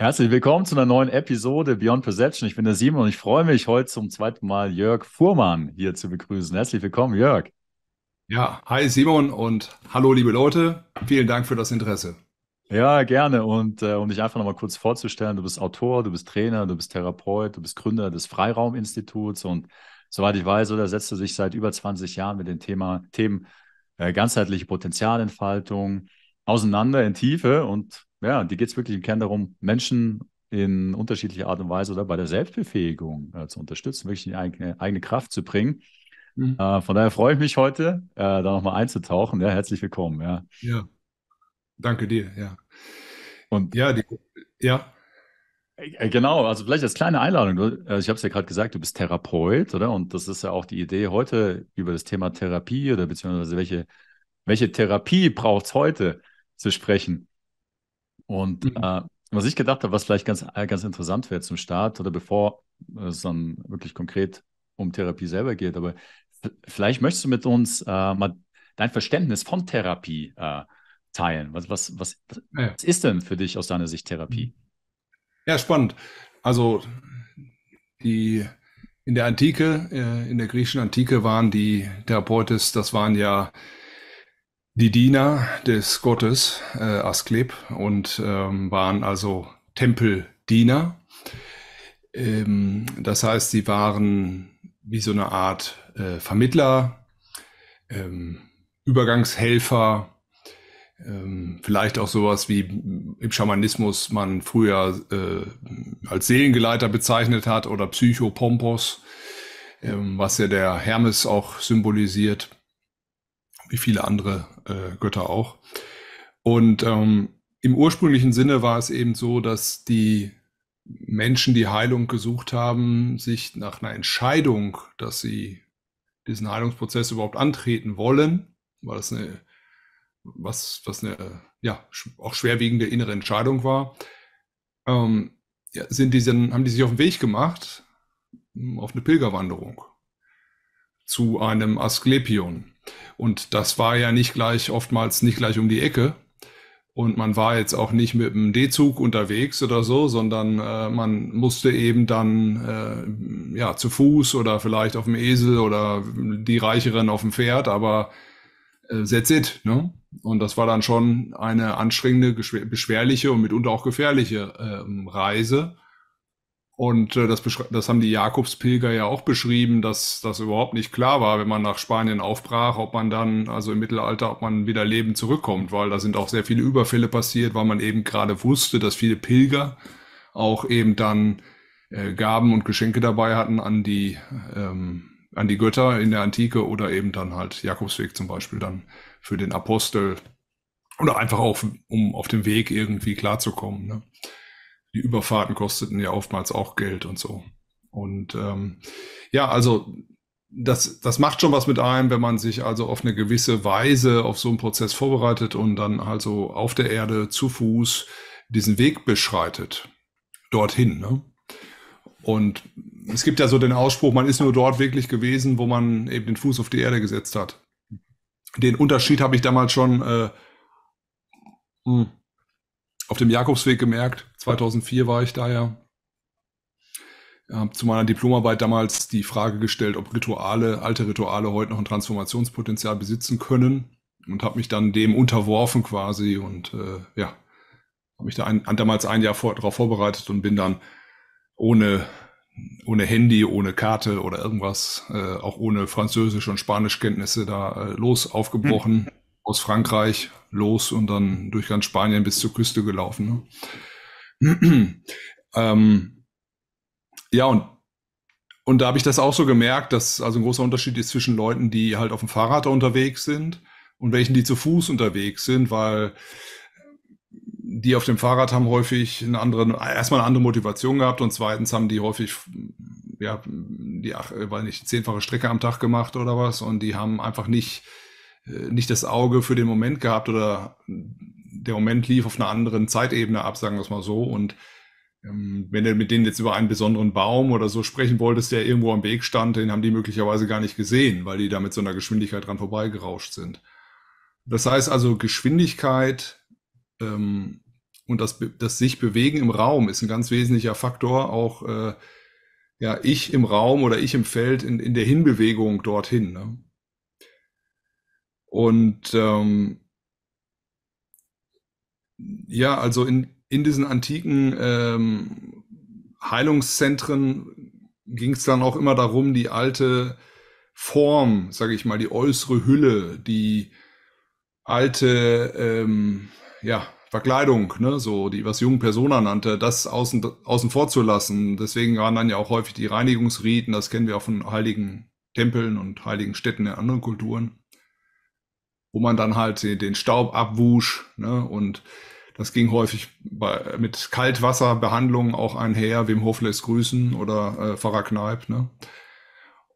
Herzlich willkommen zu einer neuen Episode Beyond Perception. Ich bin der Simon und ich freue mich, heute zum zweiten Mal Jörg Fuhrmann hier zu begrüßen. Herzlich willkommen, Jörg. Ja, hi Simon und hallo liebe Leute. Vielen Dank für das Interesse. Ja, gerne. Und äh, um dich einfach nochmal kurz vorzustellen, du bist Autor, du bist Trainer, du bist Therapeut, du bist Gründer des Freirauminstituts und soweit ich weiß, oder setzt du dich seit über 20 Jahren mit den Thema, Themen äh, ganzheitliche Potenzialentfaltung auseinander in Tiefe und ja, die geht es wirklich im Kern darum, Menschen in unterschiedlicher Art und Weise oder bei der Selbstbefähigung äh, zu unterstützen, wirklich in die eigene, eigene Kraft zu bringen. Mhm. Äh, von daher freue ich mich heute, äh, da nochmal einzutauchen. Ja, herzlich willkommen. Ja. ja. Danke dir, ja. Und ja, die, ja. Äh, äh, genau, also vielleicht als kleine Einladung. Äh, ich habe es ja gerade gesagt, du bist Therapeut, oder? Und das ist ja auch die Idee heute über das Thema Therapie oder beziehungsweise welche, welche Therapie braucht es heute zu sprechen. Und mhm. äh, was ich gedacht habe, was vielleicht ganz, äh, ganz interessant wäre zum Start oder bevor äh, es dann wirklich konkret um Therapie selber geht, aber vielleicht möchtest du mit uns äh, mal dein Verständnis von Therapie äh, teilen. Was, was, was, ah, ja. ist denn für dich aus deiner Sicht Therapie? Mhm. Ja, spannend. Also die in der Antike, äh, in der griechischen Antike waren die Therapeutes, das waren ja die Diener des Gottes äh, Asklep und ähm, waren also Tempeldiener. Ähm, das heißt, sie waren wie so eine Art äh, Vermittler, ähm, Übergangshelfer, ähm, vielleicht auch sowas wie im Schamanismus man früher äh, als Seelengeleiter bezeichnet hat oder Psychopompos, ähm, was ja der Hermes auch symbolisiert wie viele andere äh, Götter auch. Und ähm, im ursprünglichen Sinne war es eben so, dass die Menschen, die Heilung gesucht haben, sich nach einer Entscheidung, dass sie diesen Heilungsprozess überhaupt antreten wollen, weil das eine, was, was eine ja, auch schwerwiegende innere Entscheidung war, ähm, ja, sind die, haben die sich auf den Weg gemacht, hm, auf eine Pilgerwanderung zu einem Asklepion. Und das war ja nicht gleich, oftmals nicht gleich um die Ecke. Und man war jetzt auch nicht mit dem D-Zug unterwegs oder so, sondern äh, man musste eben dann äh, ja zu Fuß oder vielleicht auf dem Esel oder die Reicheren auf dem Pferd, aber äh, that's it. Ne? Und das war dann schon eine anstrengende, beschwerliche und mitunter auch gefährliche äh, Reise. Und äh, das, das haben die Jakobspilger ja auch beschrieben, dass das überhaupt nicht klar war, wenn man nach Spanien aufbrach, ob man dann, also im Mittelalter, ob man wieder lebend zurückkommt, weil da sind auch sehr viele Überfälle passiert, weil man eben gerade wusste, dass viele Pilger auch eben dann äh, Gaben und Geschenke dabei hatten an die, ähm, an die Götter in der Antike oder eben dann halt Jakobsweg zum Beispiel dann für den Apostel oder einfach auch, um auf dem Weg irgendwie klarzukommen. Ne? die Überfahrten kosteten ja oftmals auch Geld und so. Und ähm, ja, also das, das macht schon was mit einem, wenn man sich also auf eine gewisse Weise auf so einen Prozess vorbereitet und dann also auf der Erde zu Fuß diesen Weg beschreitet. Dorthin. Ne? Und es gibt ja so den Ausspruch, man ist nur dort wirklich gewesen, wo man eben den Fuß auf die Erde gesetzt hat. Den Unterschied habe ich damals schon äh, hm, auf dem Jakobsweg gemerkt 2004 war ich da ja. Habe zu meiner Diplomarbeit damals die Frage gestellt, ob Rituale, alte Rituale heute noch ein Transformationspotenzial besitzen können und habe mich dann dem unterworfen quasi und äh, ja, habe mich da ein, damals ein Jahr vor, darauf vorbereitet und bin dann ohne ohne Handy, ohne Karte oder irgendwas, äh, auch ohne Französisch und Spanischkenntnisse da äh, los aufgebrochen, mhm. aus Frankreich los und dann durch ganz Spanien bis zur Küste gelaufen. Ne? ähm, ja, und, und da habe ich das auch so gemerkt, dass also ein großer Unterschied ist zwischen Leuten, die halt auf dem Fahrrad unterwegs sind und welchen, die zu Fuß unterwegs sind, weil die auf dem Fahrrad haben häufig eine andere, erstmal eine andere Motivation gehabt und zweitens haben die häufig, ja, die, weil nicht, zehnfache Strecke am Tag gemacht oder was und die haben einfach nicht, äh, nicht das Auge für den Moment gehabt oder der Moment lief auf einer anderen Zeitebene ab, sagen wir es mal so. Und ähm, wenn du mit denen jetzt über einen besonderen Baum oder so sprechen wolltest, der irgendwo am Weg stand, den haben die möglicherweise gar nicht gesehen, weil die da mit so einer Geschwindigkeit dran vorbeigerauscht sind. Das heißt also, Geschwindigkeit ähm, und das, das sich bewegen im Raum ist ein ganz wesentlicher Faktor, auch äh, ja, ich im Raum oder ich im Feld in, in der Hinbewegung dorthin. Ne? Und ähm, ja, also in, in diesen antiken ähm, Heilungszentren ging es dann auch immer darum, die alte Form, sage ich mal, die äußere Hülle, die alte ähm, ja, Verkleidung, ne, so die, was Jung Persona nannte, das außen, außen vor zu lassen. Deswegen waren dann ja auch häufig die Reinigungsriten, das kennen wir auch von heiligen Tempeln und heiligen Städten in anderen Kulturen wo man dann halt den Staub abwusch. Ne? Und das ging häufig bei, mit Kaltwasserbehandlungen auch einher, Wim Hof lässt grüßen oder äh, Pfarrer Kneip. Ne?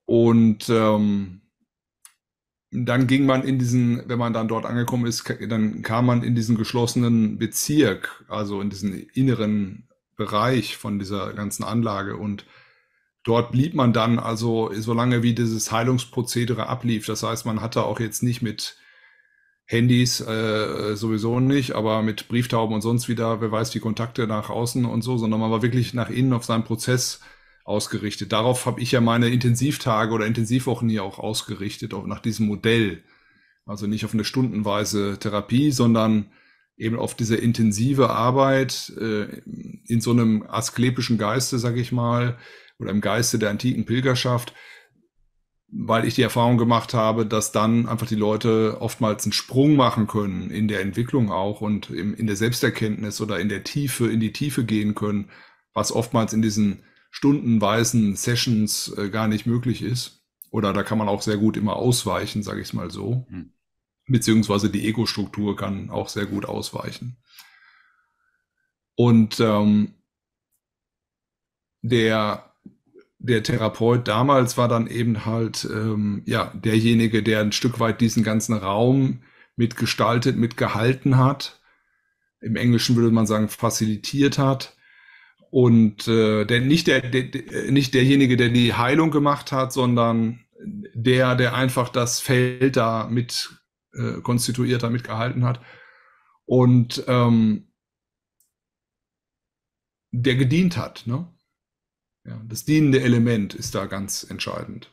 Und ähm, dann ging man in diesen, wenn man dann dort angekommen ist, dann kam man in diesen geschlossenen Bezirk, also in diesen inneren Bereich von dieser ganzen Anlage und dort blieb man dann also so lange wie dieses Heilungsprozedere ablief. Das heißt, man hatte auch jetzt nicht mit Handys äh, sowieso nicht, aber mit Brieftauben und sonst wieder, wer weiß, die Kontakte nach außen und so, sondern man war wirklich nach innen auf seinen Prozess ausgerichtet. Darauf habe ich ja meine Intensivtage oder Intensivwochen hier auch ausgerichtet, auch nach diesem Modell. Also nicht auf eine stundenweise Therapie, sondern eben auf diese intensive Arbeit äh, in so einem asklepischen Geiste, sag ich mal, oder im Geiste der antiken Pilgerschaft, weil ich die Erfahrung gemacht habe, dass dann einfach die Leute oftmals einen Sprung machen können in der Entwicklung auch und im, in der Selbsterkenntnis oder in der Tiefe, in die Tiefe gehen können, was oftmals in diesen stundenweisen Sessions äh, gar nicht möglich ist. Oder da kann man auch sehr gut immer ausweichen, sage ich es mal so. Hm. Beziehungsweise die Ego-Struktur kann auch sehr gut ausweichen. Und ähm, der der Therapeut damals war dann eben halt ähm, ja derjenige, der ein Stück weit diesen ganzen Raum mitgestaltet, mitgehalten hat. Im Englischen würde man sagen, facilitiert hat. Und äh, der, nicht, der, der, nicht derjenige, der die Heilung gemacht hat, sondern der, der einfach das Feld da mit äh, konstituiert, damit gehalten hat. Und ähm, der gedient hat. Ne? Ja, das dienende Element ist da ganz entscheidend.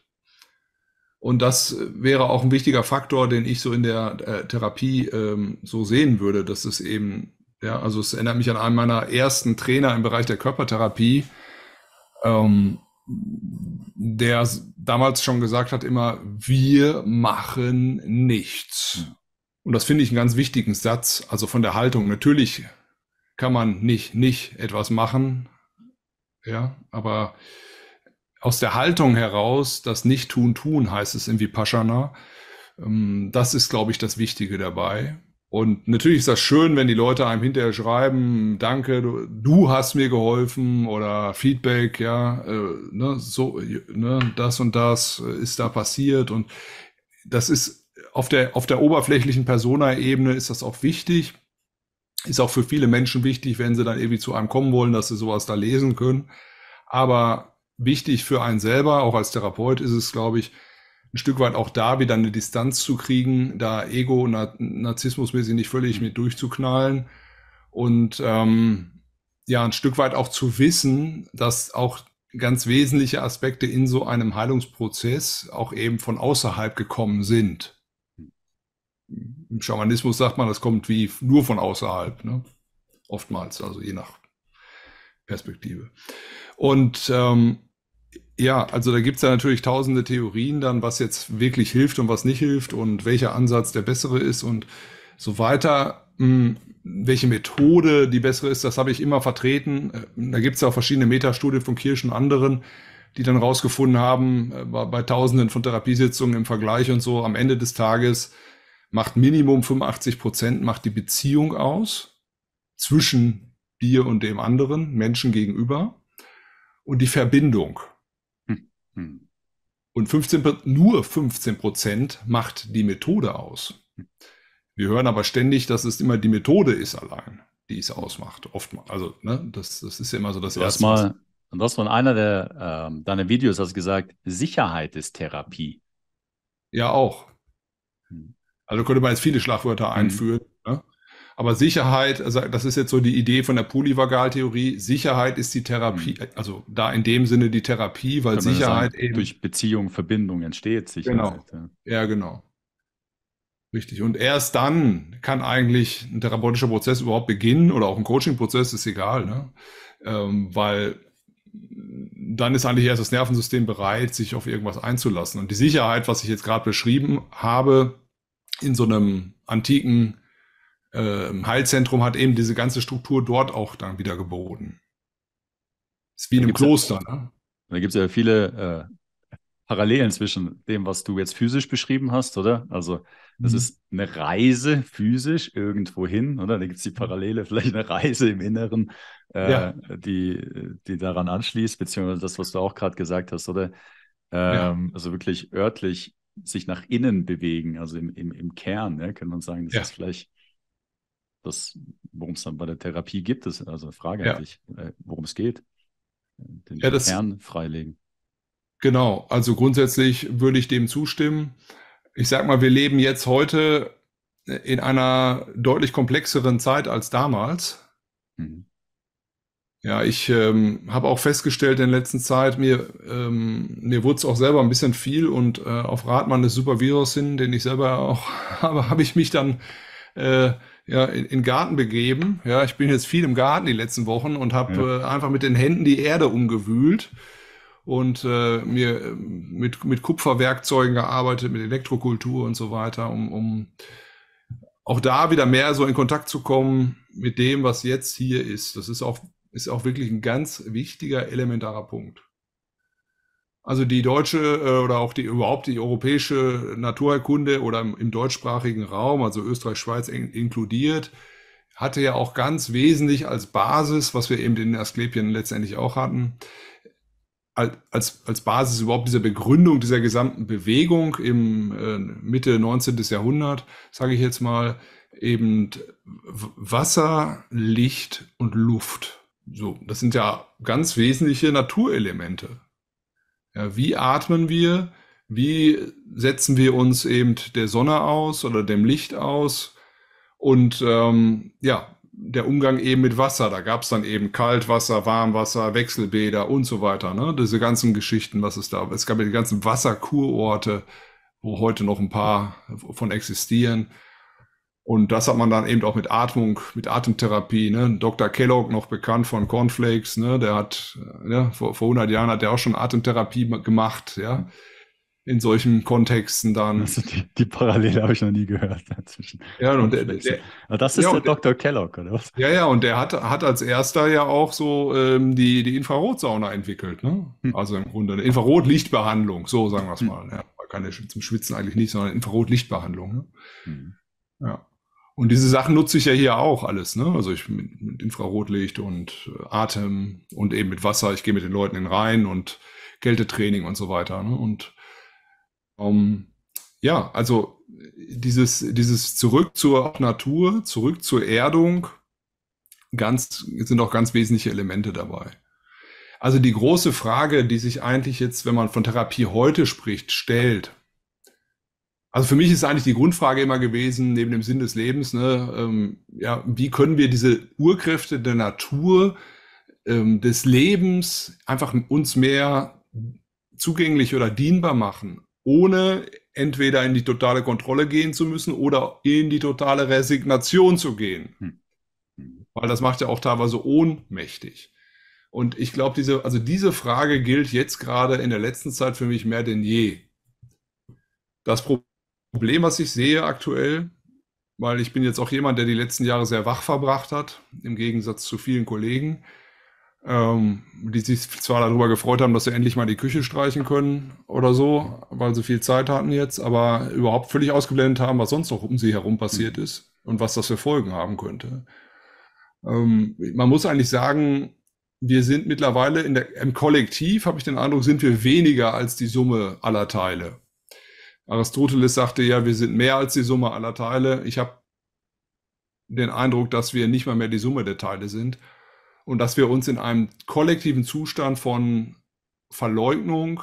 Und das wäre auch ein wichtiger Faktor, den ich so in der äh, Therapie ähm, so sehen würde, dass es eben, ja, also es erinnert mich an einen meiner ersten Trainer im Bereich der Körpertherapie, ähm, der damals schon gesagt hat immer, wir machen nichts. Und das finde ich einen ganz wichtigen Satz, also von der Haltung. Natürlich kann man nicht, nicht etwas machen, ja, aber aus der Haltung heraus, das Nicht-Tun-Tun heißt es irgendwie Paschana. Ähm, das ist, glaube ich, das Wichtige dabei. Und natürlich ist das schön, wenn die Leute einem hinterher schreiben, danke, du, du hast mir geholfen oder Feedback, ja, äh, ne, so, ne, das und das ist da passiert. Und das ist auf der, auf der oberflächlichen Persona-Ebene ist das auch wichtig. Ist auch für viele Menschen wichtig, wenn sie dann irgendwie zu einem kommen wollen, dass sie sowas da lesen können. Aber wichtig für einen selber, auch als Therapeut, ist es, glaube ich, ein Stück weit auch da wieder eine Distanz zu kriegen, da Ego und Narzissmusmäßig nicht völlig mit durchzuknallen und ähm, ja, ein Stück weit auch zu wissen, dass auch ganz wesentliche Aspekte in so einem Heilungsprozess auch eben von außerhalb gekommen sind im Schamanismus sagt man, das kommt wie nur von außerhalb, ne? oftmals, also je nach Perspektive. Und ähm, ja, also da gibt es ja natürlich tausende Theorien dann, was jetzt wirklich hilft und was nicht hilft und welcher Ansatz der bessere ist und so weiter. Hm, welche Methode die bessere ist, das habe ich immer vertreten. Äh, da gibt es ja auch verschiedene Metastudien von Kirsch und anderen, die dann rausgefunden haben, äh, bei, bei tausenden von Therapiesitzungen im Vergleich und so, am Ende des Tages macht Minimum 85 Prozent, macht die Beziehung aus zwischen dir und dem anderen, Menschen gegenüber, und die Verbindung. Mhm. Und 15, nur 15 Prozent macht die Methode aus. Hm. Wir hören aber ständig, dass es immer die Methode ist allein, die es ausmacht. Oftmals. Also, ne, das, das ist ja immer so das Erste. Mal, und das von einer der, äh, deiner Videos hast gesagt, Sicherheit ist Therapie. Ja, auch. Also könnte man jetzt viele Schlagwörter mhm. einführen. Mhm. Ne? Aber Sicherheit, also das ist jetzt so die Idee von der Polyvagaltheorie. Sicherheit ist die Therapie, mhm. also da in dem Sinne die Therapie, weil Sicherheit sagen, eben. Durch Beziehung, Verbindung entsteht genau. Sicherheit. Genau. Ja, genau. Richtig. Und erst dann kann eigentlich ein therapeutischer Prozess überhaupt beginnen oder auch ein Coaching-Prozess, ist egal, ne? Ähm, weil dann ist eigentlich erst das Nervensystem bereit, sich auf irgendwas einzulassen. Und die Sicherheit, was ich jetzt gerade beschrieben habe, in so einem antiken äh, Heilzentrum hat eben diese ganze Struktur dort auch dann wieder geboten. Ist wie in einem Kloster, ja, ne? Da gibt es ja viele äh, Parallelen zwischen dem, was du jetzt physisch beschrieben hast, oder? Also das mhm. ist eine Reise physisch irgendwo hin, oder? Da gibt es die Parallele, vielleicht eine Reise im Inneren, äh, ja. die, die daran anschließt, beziehungsweise das, was du auch gerade gesagt hast, oder? Ähm, ja. Also wirklich örtlich sich nach innen bewegen, also im, im, im Kern, ja, kann man sagen, das ja. ist vielleicht das, worum es dann bei der Therapie gibt, ist also Frage ja. an äh, worum es geht. Den ja, das, Kern freilegen. Genau, also grundsätzlich würde ich dem zustimmen. Ich sag mal, wir leben jetzt heute in einer deutlich komplexeren Zeit als damals. Mhm. Ja, ich ähm, habe auch festgestellt in letzter Zeit, mir, ähm, mir wurde es auch selber ein bisschen viel und äh, auf Rat meines Supervirus hin, den ich selber auch habe, habe ich mich dann äh, ja, in, in Garten begeben. Ja, ich bin jetzt viel im Garten die letzten Wochen und habe ja. äh, einfach mit den Händen die Erde umgewühlt und äh, mir äh, mit, mit Kupferwerkzeugen gearbeitet, mit Elektrokultur und so weiter, um, um auch da wieder mehr so in Kontakt zu kommen mit dem, was jetzt hier ist. Das ist auch ist auch wirklich ein ganz wichtiger, elementarer Punkt. Also die deutsche äh, oder auch die überhaupt die europäische Naturerkunde oder im, im deutschsprachigen Raum, also Österreich, Schweiz in, inkludiert, hatte ja auch ganz wesentlich als Basis, was wir eben in den Asklepien letztendlich auch hatten, als, als Basis überhaupt dieser Begründung dieser gesamten Bewegung im äh, Mitte 19. Jahrhundert, sage ich jetzt mal, eben Wasser, Licht und Luft. So, das sind ja ganz wesentliche Naturelemente. Ja, wie atmen wir? Wie setzen wir uns eben der Sonne aus oder dem Licht aus? Und ähm, ja, der Umgang eben mit Wasser. Da gab es dann eben Kaltwasser, Warmwasser, Wechselbäder und so weiter. Ne? Diese ganzen Geschichten, was es da. Es gab ja die ganzen Wasserkurorte, wo heute noch ein paar von existieren. Und das hat man dann eben auch mit Atmung, mit Atemtherapie. Ne? Dr. Kellogg, noch bekannt von Cornflakes, ne? der hat äh, ja, vor, vor 100 Jahren hat er auch schon Atemtherapie gemacht, ja, in solchen Kontexten dann. Also die, die Parallele habe ich noch nie gehört dazwischen. Ja, und der, der Aber ah, das ist ja, der Dr. Kellogg, oder was? Ja, ja, und der hat, hat als erster ja auch so ähm, die, die Infrarotsauna entwickelt. Ne? Hm. Also im Grunde eine Infrarotlichtbehandlung, so sagen wir es hm. mal. Ja, man kann ja zum Schwitzen eigentlich nicht, sondern Infrarotlichtbehandlung. Ne? Hm. Ja. Und diese Sachen nutze ich ja hier auch alles, ne? Also ich mit, mit Infrarotlicht und äh, Atem und eben mit Wasser. Ich gehe mit den Leuten in den Rhein und Kältetraining und so weiter. Ne? Und ähm, ja, also dieses, dieses Zurück zur Natur, zurück zur Erdung, ganz, sind auch ganz wesentliche Elemente dabei. Also die große Frage, die sich eigentlich jetzt, wenn man von Therapie heute spricht, stellt, also für mich ist eigentlich die Grundfrage immer gewesen, neben dem Sinn des Lebens, ne, ähm, ja, wie können wir diese Urkräfte der Natur, ähm, des Lebens einfach uns mehr zugänglich oder dienbar machen, ohne entweder in die totale Kontrolle gehen zu müssen oder in die totale Resignation zu gehen. Hm. Weil das macht ja auch teilweise ohnmächtig. Und ich glaube, diese, also diese Frage gilt jetzt gerade in der letzten Zeit für mich mehr denn je. Das Problem Problem, was ich sehe aktuell, weil ich bin jetzt auch jemand, der die letzten Jahre sehr wach verbracht hat, im Gegensatz zu vielen Kollegen, ähm, die sich zwar darüber gefreut haben, dass sie endlich mal die Küche streichen können oder so, weil sie viel Zeit hatten jetzt, aber überhaupt völlig ausgeblendet haben, was sonst noch um sie herum passiert mhm. ist und was das für Folgen haben könnte. Ähm, man muss eigentlich sagen, wir sind mittlerweile in der, im Kollektiv, habe ich den Eindruck, sind wir weniger als die Summe aller Teile. Aristoteles sagte ja, wir sind mehr als die Summe aller Teile. Ich habe den Eindruck, dass wir nicht mal mehr die Summe der Teile sind und dass wir uns in einem kollektiven Zustand von Verleugnung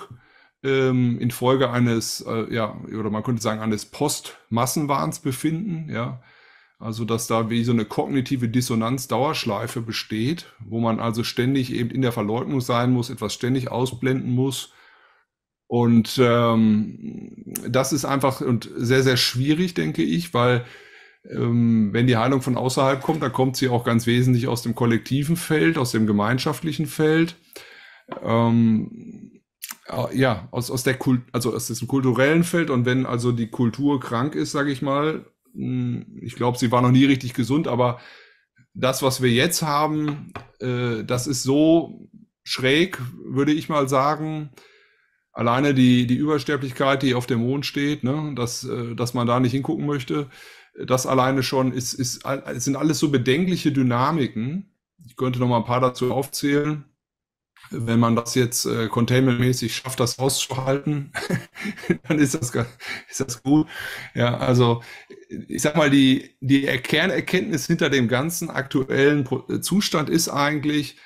ähm, infolge eines, äh, ja, oder man könnte sagen, eines Postmassenwahns befinden, ja. Also, dass da wie so eine kognitive Dissonanz-Dauerschleife besteht, wo man also ständig eben in der Verleugnung sein muss, etwas ständig ausblenden muss, und ähm, das ist einfach und sehr, sehr schwierig, denke ich, weil ähm, wenn die Heilung von außerhalb kommt, dann kommt sie auch ganz wesentlich aus dem kollektiven Feld, aus dem gemeinschaftlichen Feld. Ähm, äh, ja, aus, aus der Kult, also aus diesem kulturellen Feld und wenn also die Kultur krank ist, sage ich mal, hm, ich glaube, sie war noch nie richtig gesund, aber das, was wir jetzt haben, äh, das ist so schräg, würde ich mal sagen, alleine die, die Übersterblichkeit, die auf dem Mond steht, ne, dass, äh, dass man da nicht hingucken möchte, das alleine schon ist, ist, ist sind alles so bedenkliche Dynamiken. Ich könnte noch mal ein paar dazu aufzählen. Wenn man das jetzt äh, containmentmäßig schafft, das auszuhalten, dann ist das, ist das gut. Ja, also ich sag mal, die, die Kernerkenntnis hinter dem ganzen aktuellen Zustand ist eigentlich,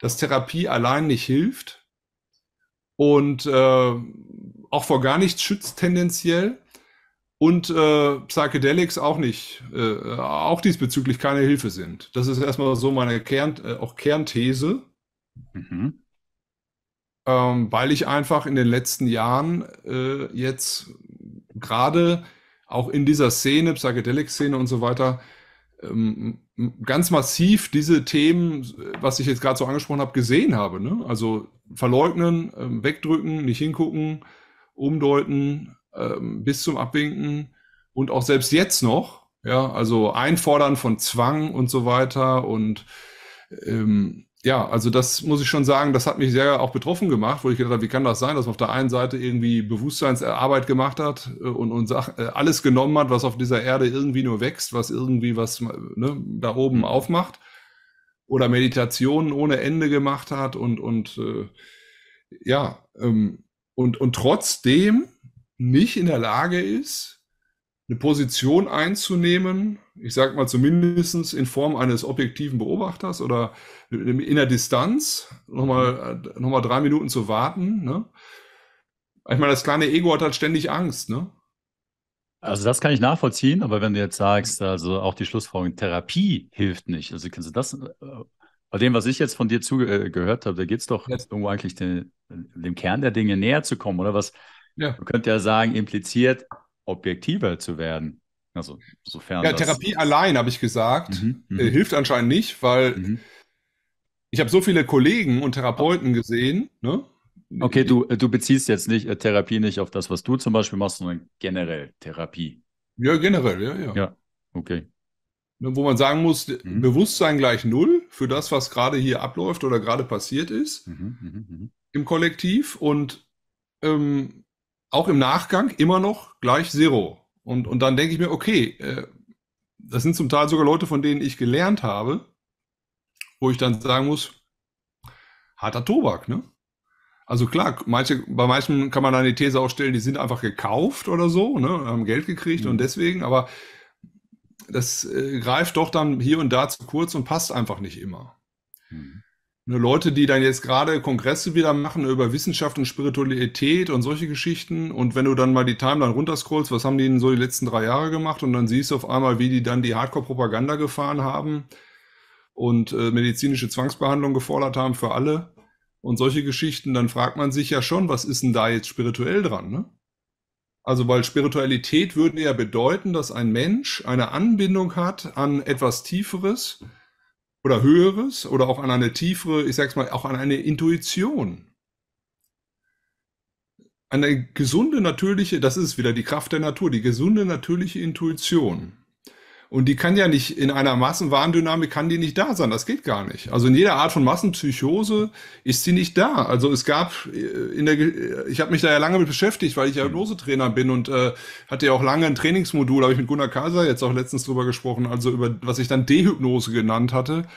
dass Therapie allein nicht hilft, und äh, auch vor gar nichts schützt tendenziell. Und äh, Psychedelics auch nicht, äh, auch diesbezüglich keine Hilfe sind. Das ist erstmal so meine Kern, äh, auch Kernthese, mhm. ähm, weil ich einfach in den letzten Jahren äh, jetzt gerade auch in dieser Szene, Psychedelic-Szene und so weiter, ähm, ganz massiv diese Themen, was ich jetzt gerade so angesprochen habe, gesehen habe. Ne? Also verleugnen, ähm, wegdrücken, nicht hingucken, umdeuten, ähm, bis zum Abwinken und auch selbst jetzt noch, ja, also einfordern von Zwang und so weiter und ähm, ja, also das muss ich schon sagen, das hat mich sehr auch betroffen gemacht, wo ich gedacht habe, wie kann das sein, dass man auf der einen Seite irgendwie Bewusstseinsarbeit gemacht hat äh, und, und äh, alles genommen hat, was auf dieser Erde irgendwie nur wächst, was irgendwie was ne, da oben mhm. aufmacht oder Meditationen ohne Ende gemacht hat und, und äh, ja, ähm, und, und trotzdem nicht in der Lage ist, eine Position einzunehmen, ich sag mal zumindest in Form eines objektiven Beobachters oder in der Distanz, nochmal noch mal drei Minuten zu warten. Ne? Ich meine, das kleine Ego hat halt ständig Angst. Ne? Also das kann ich nachvollziehen, aber wenn du jetzt sagst, also auch die Schlussfolgerung, Therapie hilft nicht. Also kannst du das, äh, bei dem, was ich jetzt von dir zugehört äh, habe, da geht es doch jetzt. irgendwo eigentlich den, dem Kern der Dinge näher zu kommen, oder was? Ja. Man könnte ja sagen, impliziert, objektiver zu werden. Also sofern. Ja, Therapie allein, habe ich gesagt, mhm, mhm, äh, hilft anscheinend nicht, weil mhm. ich habe so viele Kollegen und Therapeuten gesehen, ne? Okay, du, äh, du beziehst jetzt nicht äh, Therapie nicht auf das, was du zum Beispiel machst, sondern generell Therapie. Ja, generell, ja, ja. Ja, okay. Wo man sagen muss, mhm. Bewusstsein gleich null für das, was gerade hier abläuft oder gerade passiert ist mhm, mhm, mhm, im Kollektiv und ähm, auch im Nachgang immer noch gleich Zero. Und, und dann denke ich mir, okay, äh, das sind zum Teil sogar Leute, von denen ich gelernt habe, wo ich dann sagen muss, harter Tobak, ne? Also klar, manche, bei manchen kann man dann die These auch stellen, die sind einfach gekauft oder so, ne, haben Geld gekriegt mhm. und deswegen, aber das äh, greift doch dann hier und da zu kurz und passt einfach nicht immer. Mhm. Ne, Leute, die dann jetzt gerade Kongresse wieder machen über Wissenschaft und Spiritualität und solche Geschichten und wenn du dann mal die Timeline runterscrollst, was haben die denn so die letzten drei Jahre gemacht und dann siehst du auf einmal, wie die dann die Hardcore-Propaganda gefahren haben und äh, medizinische Zwangsbehandlung gefordert haben für alle und solche Geschichten, dann fragt man sich ja schon, was ist denn da jetzt spirituell dran? Ne? Also weil Spiritualität würde ja bedeuten, dass ein Mensch eine Anbindung hat an etwas Tieferes oder Höheres oder auch an eine tiefere, ich sag's mal, auch an eine Intuition eine gesunde, natürliche, das ist wieder die Kraft der Natur, die gesunde, natürliche Intuition. Und die kann ja nicht in einer Massenwarndynamik kann die nicht da sein. Das geht gar nicht. Also in jeder Art von Massenpsychose ist sie nicht da. Also es gab äh, in der, äh, ich habe mich da ja lange mit beschäftigt, weil ich ja mhm. Hypnose-Trainer bin und äh, hatte ja auch lange ein Trainingsmodul. Habe ich mit Gunnar Kaiser jetzt auch letztens drüber gesprochen. Also über was ich dann Dehypnose genannt hatte.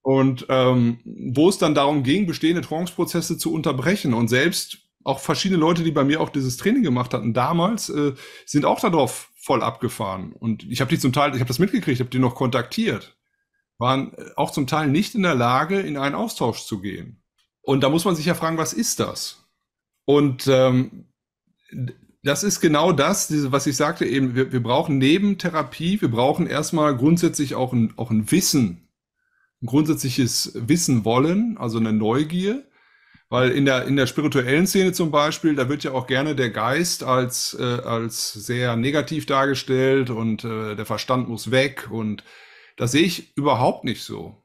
Und ähm, wo es dann darum ging, bestehende Tranceprozesse zu unterbrechen. Und selbst auch verschiedene Leute, die bei mir auch dieses Training gemacht hatten damals, äh, sind auch darauf voll abgefahren. Und ich habe die zum Teil, ich habe das mitgekriegt, habe die noch kontaktiert, waren äh, auch zum Teil nicht in der Lage, in einen Austausch zu gehen. Und da muss man sich ja fragen, was ist das? Und ähm, das ist genau das, was ich sagte eben, wir, wir brauchen neben Therapie, wir brauchen erstmal grundsätzlich auch ein, auch ein Wissen, ein grundsätzliches Wissen wollen, also eine Neugier. Weil in der, in der spirituellen Szene zum Beispiel, da wird ja auch gerne der Geist als, äh, als sehr negativ dargestellt und äh, der Verstand muss weg. Und das sehe ich überhaupt nicht so.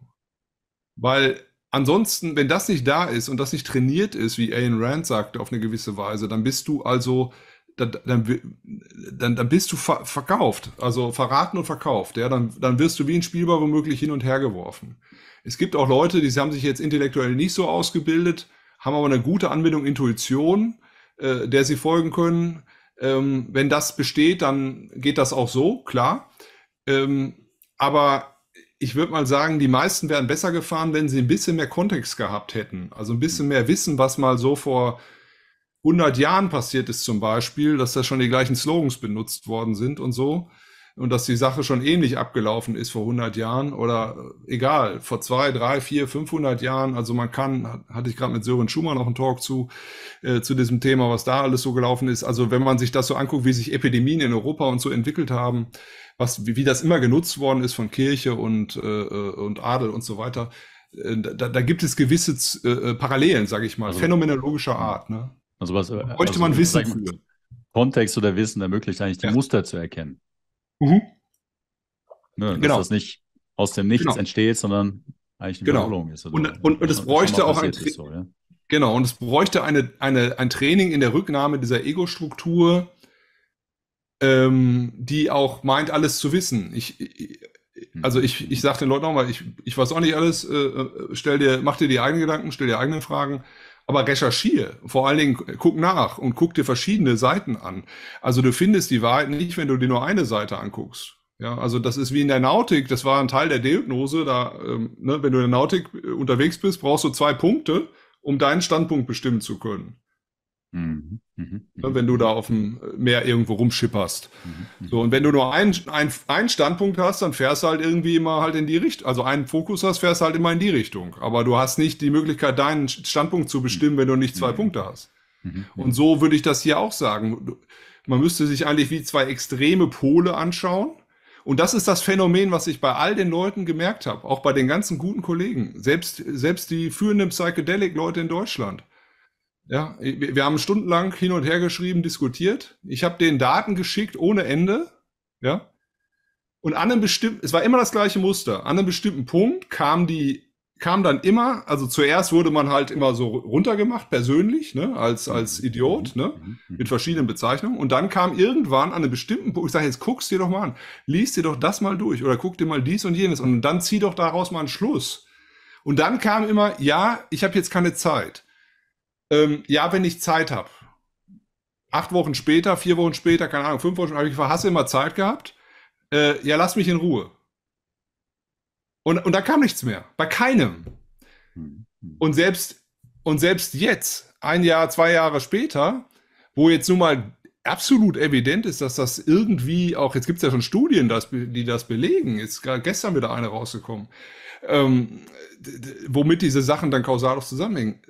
Weil ansonsten, wenn das nicht da ist und das nicht trainiert ist, wie Ayn Rand sagte, auf eine gewisse Weise, dann bist du also, dann, dann, dann bist du ver verkauft, also verraten und verkauft. Ja? Dann, dann wirst du wie ein Spielball womöglich hin und her geworfen. Es gibt auch Leute, die haben sich jetzt intellektuell nicht so ausgebildet, haben aber eine gute Anbindung Intuition, äh, der sie folgen können. Ähm, wenn das besteht, dann geht das auch so, klar. Ähm, aber ich würde mal sagen, die meisten wären besser gefahren, wenn sie ein bisschen mehr Kontext gehabt hätten. Also ein bisschen mehr wissen, was mal so vor 100 Jahren passiert ist zum Beispiel, dass da schon die gleichen Slogans benutzt worden sind und so und dass die Sache schon ähnlich abgelaufen ist vor 100 Jahren oder äh, egal, vor zwei, drei, vier, 500 Jahren. Also man kann, hatte ich gerade mit Sören Schumann noch einen Talk zu, äh, zu diesem Thema, was da alles so gelaufen ist. Also wenn man sich das so anguckt, wie sich Epidemien in Europa und so entwickelt haben, was, wie, wie das immer genutzt worden ist von Kirche und, äh, äh und Adel und so weiter, äh, da, da gibt es gewisse äh, äh, Parallelen, sage ich mal, also, phänomenologischer Art. Ne? Also was, Bräuchte also, man Wissen für. Kontext oder Wissen ermöglicht eigentlich die ja. Muster zu erkennen. Mhm. Ne, genau. Dass das nicht aus dem Nichts genau. entsteht, sondern eigentlich eine genau. Wiederholung ist. Oder? Und, und, und es bräuchte auch ein so, ja? Genau, und es bräuchte eine, eine, ein Training in der Rücknahme dieser Ego-Struktur, ähm, die auch meint, alles zu wissen. Ich, ich hm. also ich, ich sage den Leuten nochmal, ich, ich weiß auch nicht alles, äh, äh, stell dir, mach dir die eigenen Gedanken, stell dir eigene Fragen aber recherchiere. Vor allen Dingen äh, guck nach und guck dir verschiedene Seiten an. Also du findest die Wahrheit nicht, wenn du dir nur eine Seite anguckst. Ja, also das ist wie in der Nautik, das war ein Teil der Diagnose, da, ähm, ne, wenn du in der Nautik äh, unterwegs bist, brauchst du zwei Punkte, um deinen Standpunkt bestimmen zu können. Mhm. Mhm. Ne, mhm. Wenn du da auf dem Meer irgendwo rumschipperst. Mhm. mhm. So, und wenn du nur einen, einen, Standpunkt hast, dann fährst du halt irgendwie immer halt in die Richtung. Also einen Fokus hast, fährst du halt immer in die Richtung. Aber du hast nicht die Möglichkeit, deinen Standpunkt zu bestimmen, mhm. wenn du nicht zwei Punkte hast. Und so würde ich das hier auch sagen. Man müsste sich eigentlich wie zwei extreme Pole anschauen. Und das ist das Phänomen, was ich bei all den Leuten gemerkt habe, auch bei den ganzen guten Kollegen, selbst, selbst die führenden Psychedelic-Leute in Deutschland ja, wir haben stundenlang hin und her geschrieben, diskutiert. Ich habe den Daten geschickt ohne Ende. Ja. Und an einem bestimmten, es war immer das gleiche Muster. An einem bestimmten Punkt kam die, kam dann immer, also zuerst wurde man halt immer so runtergemacht, persönlich, ne, als, als mhm. Idiot, ne, mhm. Mhm. mit verschiedenen Bezeichnungen. Und dann kam irgendwann an einem bestimmten Punkt, ich sage, jetzt guckst dir doch mal an, liest dir doch das mal durch oder guck dir mal dies und jenes und dann zieh doch daraus mal einen Schluss. Und dann kam immer, ja, ich habe jetzt keine Zeit. Ähm, ja, wenn ich Zeit habe. Acht Wochen später, vier Wochen später, keine Ahnung, fünf Wochen später, habe ich verhasse immer Zeit gehabt. Äh, ja, lass mich in Ruhe. Und, und da kam nichts mehr. Bei keinem. Mhm. Und selbst, und selbst jetzt, ein Jahr, zwei Jahre später, wo jetzt nun mal absolut evident ist, dass das irgendwie auch, jetzt gibt es ja schon Studien, das, die das belegen, ist gerade gestern wieder eine rausgekommen, ähm, womit diese Sachen dann kausal auch zusammenhängen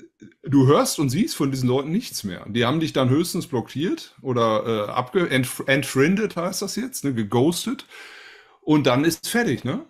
du hörst und siehst von diesen Leuten nichts mehr. Die haben dich dann höchstens blockiert oder äh, abge entf entfriended heißt das jetzt, ne, geghostet. Und dann ist fertig, ne?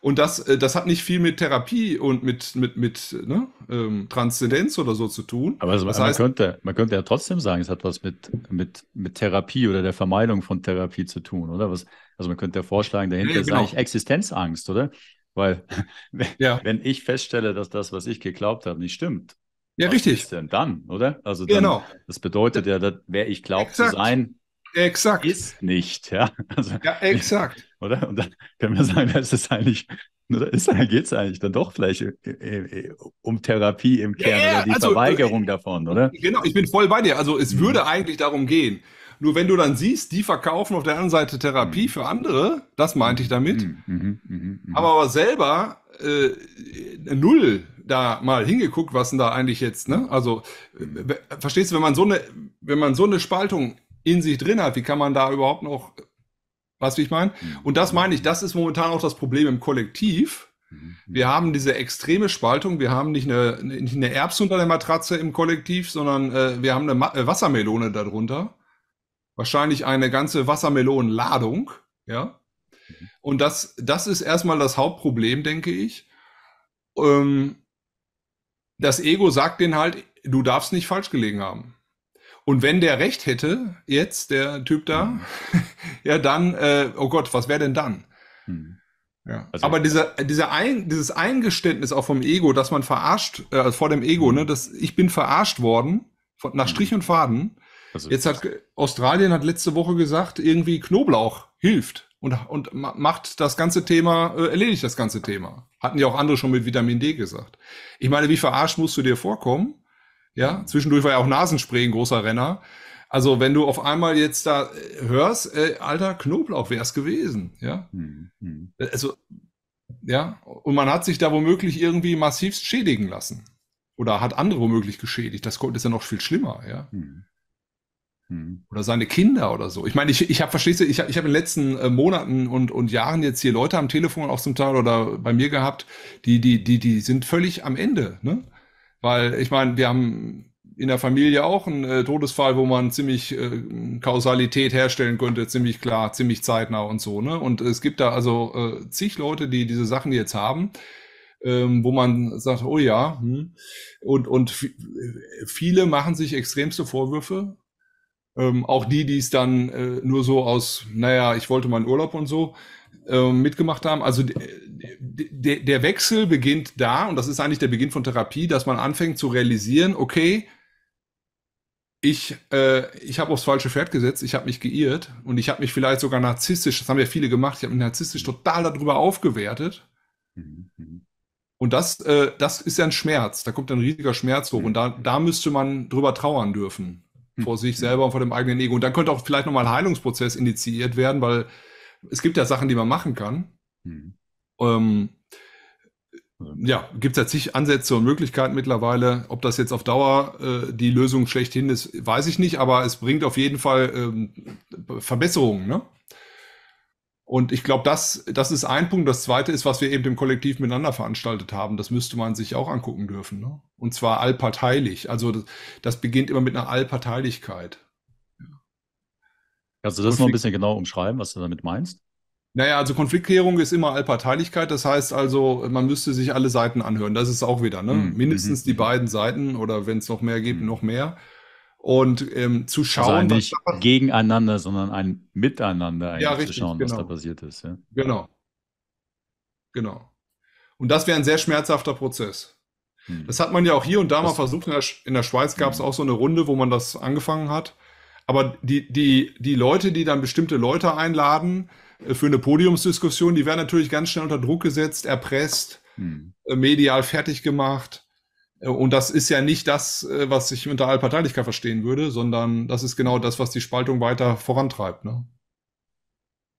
Und das, äh, das hat nicht viel mit Therapie und mit, mit, mit ne, ähm, Transzendenz oder so zu tun. Aber also, das man, könnte, man könnte ja trotzdem sagen, es hat was mit, mit, mit Therapie oder der Vermeidung von Therapie zu tun, oder? Was, also man könnte ja vorschlagen, dahinter ja, genau. ist eigentlich Existenzangst, oder? Weil ja. wenn ich feststelle, dass das, was ich geglaubt habe, nicht stimmt, ja, was richtig. Was denn dann, oder? Also dann, genau. Das bedeutet ja, dass, wer ich glaube zu sein, exakt. ist nicht. Ja, also, ja exakt. Oder? Und dann können wir sagen, das ist eigentlich oder geht es eigentlich dann doch vielleicht äh, äh, um Therapie im Kern ja, oder die also, äh, Verweigerung davon, oder? Genau, ich bin voll bei dir. Also es mhm. würde eigentlich darum gehen. Nur wenn du dann siehst, die verkaufen auf der anderen Seite Therapie mhm. für andere, das meinte ich damit. Mhm. Aber, mhm, mhm, mhm. aber selber äh, null da mal hingeguckt, was denn da eigentlich jetzt, ne? Also, mhm. verstehst du, wenn man so eine, wenn man so eine Spaltung in sich drin hat, wie kann man da überhaupt noch, was wie ich meine? Mhm. Und das meine ich, das ist momentan auch das Problem im Kollektiv. Mhm. Wir haben diese extreme Spaltung, wir haben nicht eine, nicht eine Erbse unter der Matratze im Kollektiv, sondern äh, wir haben eine Ma äh, Wassermelone darunter. Wahrscheinlich eine ganze Wassermelonenladung, ja. Und das, das ist erstmal das Hauptproblem, denke ich. Ähm, das Ego sagt denen halt, du darfst nicht falsch gelegen haben. Und wenn der recht hätte, jetzt der Typ da, mhm. ja dann, äh, oh Gott, was wäre denn dann? Mhm. Ja. Also, Aber dieser, dieser ein, dieses Eingeständnis auch vom Ego, dass man verarscht, äh, vor dem Ego, mhm. ne, dass ich bin verarscht worden, von, nach mhm. Strich und Faden. Also, jetzt hat Australien hat letzte Woche gesagt, irgendwie Knoblauch hilft und, und macht das ganze Thema, äh, erledigt das ganze Thema. Hatten ja auch andere schon mit Vitamin D gesagt. Ich meine, wie verarscht musst du dir vorkommen? Ja, zwischendurch war ja auch Nasenspray ein großer Renner. Also wenn du auf einmal jetzt da äh, hörst, äh, alter Knoblauch wär's gewesen, ja. Mhm. Also ja, und man hat sich da womöglich irgendwie massivst schädigen lassen oder hat andere womöglich geschädigt. Das ist ja noch viel schlimmer, ja. Mhm. Hm. Oder seine Kinder oder so. Ich meine, ich, ich habe, verstehst du, ich habe ich hab in den letzten äh, Monaten und, und Jahren jetzt hier Leute am Telefon auch zum Teil oder bei mir gehabt, die, die, die, die sind völlig am Ende, ne? Weil ich meine, wir haben in der Familie auch einen äh, Todesfall, wo man ziemlich äh, Kausalität herstellen könnte, ziemlich klar, ziemlich zeitnah und so, ne? Und es gibt da also äh, zig Leute, die diese Sachen jetzt haben ähm, wo man sagt, oh ja, hm. und, und äh, viele machen sich extremste Vorwürfe ähm, auch die, die es dann äh, nur so aus, naja, ich wollte mal in Urlaub und so ähm, mitgemacht haben. Also der Wechsel beginnt da, und das ist eigentlich der Beginn von Therapie, dass man anfängt zu realisieren, okay, ich, äh, ich habe aufs falsche Pferd gesetzt, ich habe mich geirrt und ich habe mich vielleicht sogar narzisstisch, das haben ja viele gemacht, ich habe mich narzisstisch total darüber aufgewertet. Mhm, mhm. Und das, äh, das ist ja ein Schmerz, da kommt ein riesiger Schmerz hoch mhm. und da, da müsste man drüber trauern dürfen. Hm. vor sich selber und vor dem eigenen Ego. Und dann könnte auch vielleicht nochmal ein Heilungsprozess initiiert werden, weil es gibt ja Sachen, die man machen kann. Mhm. Ähm, also ja, gibt es tatsächlich Ansätze und Möglichkeiten mittlerweile. Ob das jetzt auf Dauer äh, die Lösung schlechthin ist, weiß ich nicht, aber es bringt auf jeden Fall ähm, Verbesserungen. Ne? Und ich glaube, das, das ist ein Punkt. Das zweite ist, was wir eben im Kollektiv miteinander veranstaltet haben. Das müsste man sich auch angucken dürfen. Ne? Und zwar allparteilich. Also das, das beginnt immer mit einer Allparteilichkeit. Kannst also du das noch ein bisschen genau umschreiben, was du damit meinst? Naja, also Konfliktklärung ist immer Allparteilichkeit. Das heißt also, man müsste sich alle Seiten anhören. Das ist auch wieder, ne? Mhm, Mindestens mhm, die mhm. beiden Seiten oder wenn es noch mehr gibt, noch mehr und ähm, zu also schauen. Also nicht was, gegeneinander, sondern ein Miteinander ja, richtig, zu schauen, genau. was da genau. passiert ist. Ja? Genau. Genau. Und das wäre ein sehr schmerzhafter Prozess. Hm. Das hat man ja auch hier und da das mal versucht. In der, in der Schweiz gab es hm. auch so eine Runde, wo man das angefangen hat. Aber die, die, die Leute, die dann bestimmte Leute einladen äh, für eine Podiumsdiskussion, die werden natürlich ganz schnell unter Druck gesetzt, erpresst, hm. Äh, medial fertig gemacht. Und das ist ja nicht das, äh, was ich unter Allparteilichkeit verstehen würde, sondern das ist genau das, was die Spaltung weiter vorantreibt. Ne?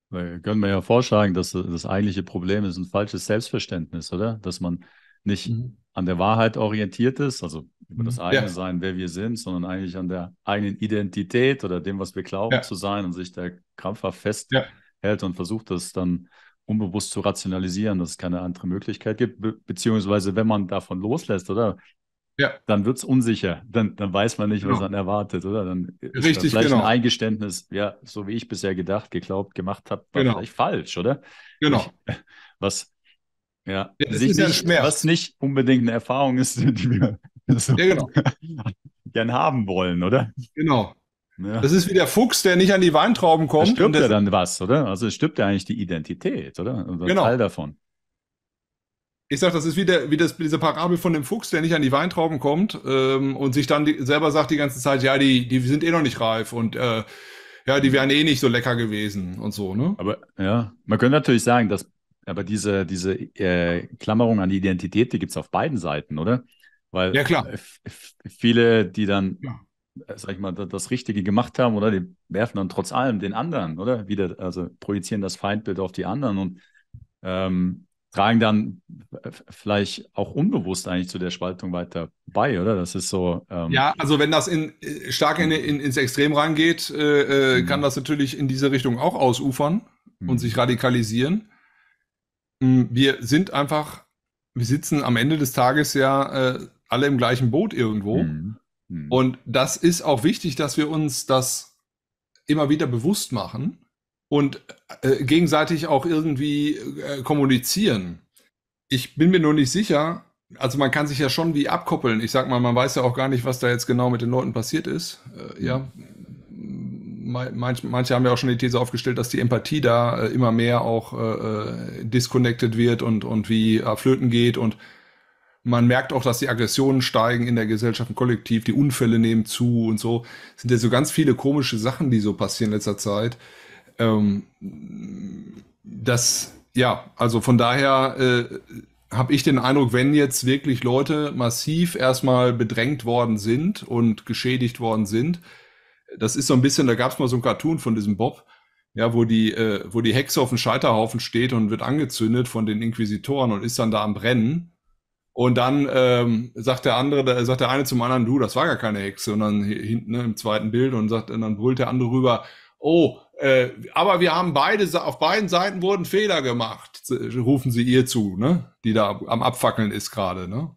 Da können wir ja vorschlagen, dass das eigentliche Problem ist ein falsches Selbstverständnis, oder? Dass man nicht mhm. an der Wahrheit orientiert ist, also über das mhm. eigene ja. Sein, wer wir sind, sondern eigentlich an der eigenen Identität oder dem, was wir glauben ja. zu sein und sich da krampfhaft festhält ja. und versucht, das dann unbewusst zu rationalisieren, dass es keine andere Möglichkeit gibt, be beziehungsweise wenn man davon loslässt, oder? Ja. Dann wird es unsicher, dann, dann weiß man nicht, genau. was man erwartet, oder? Dann ist Richtig, vielleicht genau. ein Eingeständnis, ja, so wie ich bisher gedacht, geglaubt, gemacht habe, war genau. vielleicht falsch, oder? Genau. Ich, was, ja, ja sich nicht, was nicht unbedingt eine Erfahrung ist, die wir so ja, genau. gern haben wollen, oder? Genau. Ja. Das ist wie der Fuchs, der nicht an die Weintrauben kommt. Da stirbt ja dann was, oder? Also es stirbt ja eigentlich die Identität, oder? Oder also genau. Teil davon. Ich sage, das ist wie, der, wie das, diese Parabel von dem Fuchs, der nicht an die Weintrauben kommt ähm, und sich dann die, selber sagt die ganze Zeit, ja, die, die sind eh noch nicht reif und äh, ja, die wären eh nicht so lecker gewesen und so, ne? Aber ja, man könnte natürlich sagen, dass aber diese, diese äh, Klammerung an die Identität, die gibt es auf beiden Seiten, oder? Weil ja, klar. viele, die dann ja. Äh, sag ich mal, das Richtige gemacht haben, oder? Die werfen dann trotz allem den anderen, oder? Wieder, also projizieren das Feindbild auf die anderen und ähm, tragen dann vielleicht auch unbewusst eigentlich zu der Spaltung weiter bei, oder? Das ist so. Ähm, ja, also wenn das in, äh, stark in, in, ins Extrem rangeht, äh, äh mhm. kann das natürlich in diese Richtung auch ausufern und mhm. sich radikalisieren. Hm, wir sind einfach, wir sitzen am Ende des Tages ja äh, alle im gleichen Boot irgendwo. Mhm. Hm. Und das ist auch wichtig, dass wir uns das immer wieder bewusst machen und äh, gegenseitig auch irgendwie äh, kommunizieren. Ich bin mir nur nicht sicher, also man kann sich ja schon wie abkoppeln. Ich sag mal, man weiß ja auch gar nicht, was da jetzt genau mit den Leuten passiert ist. Äh, ja. Hm. Manch, manche haben ja auch schon die These aufgestellt, dass die Empathie da äh, immer mehr auch äh, äh disconnected wird und, und wie äh, flöten geht und man merkt auch, dass die Aggressionen steigen in der Gesellschaft im Kollektiv, die Unfälle nehmen zu und so. Es sind ja so ganz viele komische Sachen, die so passieren in letzter Zeit. Ähm, das, ja, also von daher äh, habe ich den Eindruck, wenn jetzt wirklich Leute massiv erstmal bedrängt worden sind und geschädigt worden sind, das ist so ein bisschen, da gab es mal so ein Cartoon von diesem Bob, ja, wo die, äh, wo die Hexe auf dem Scheiterhaufen steht und wird angezündet von den Inquisitoren und ist dann da am Brennen. Und dann ähm, sagt der andere, da, sagt der eine zum anderen, du, das war gar keine Hexe. Und dann hinten ne, im zweiten Bild und sagt, und dann brüllt der andere rüber, oh, äh, aber wir haben beide, auf beiden Seiten wurden Fehler gemacht, rufen sie ihr zu, ne? Die da am Abfackeln ist gerade, ne?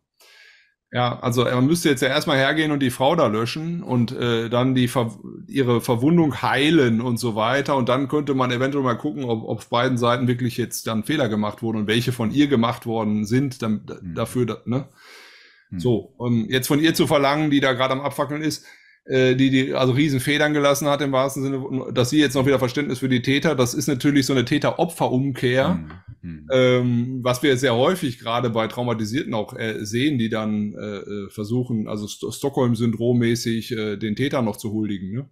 Ja, also er müsste jetzt ja erstmal hergehen und die Frau da löschen und äh, dann die Ver ihre Verwundung heilen und so weiter. Und dann könnte man eventuell mal gucken, ob, ob auf beiden Seiten wirklich jetzt dann Fehler gemacht wurden und welche von ihr gemacht worden sind dann, mhm. dafür, ne? Mhm. So, um, ähm, jetzt von ihr zu verlangen, die da gerade am Abfackeln ist, äh, die, die also riesen Federn gelassen hat im wahrsten Sinne, dass sie jetzt noch wieder Verständnis für die Täter, das ist natürlich so eine Täter-Opfer-Umkehr, mm, ähm, was wir sehr häufig gerade bei Traumatisierten auch äh, sehen, die dann äh, äh versuchen, also St Stockholm-Syndrom mäßig äh, den Täter noch zu huldigen. Ne?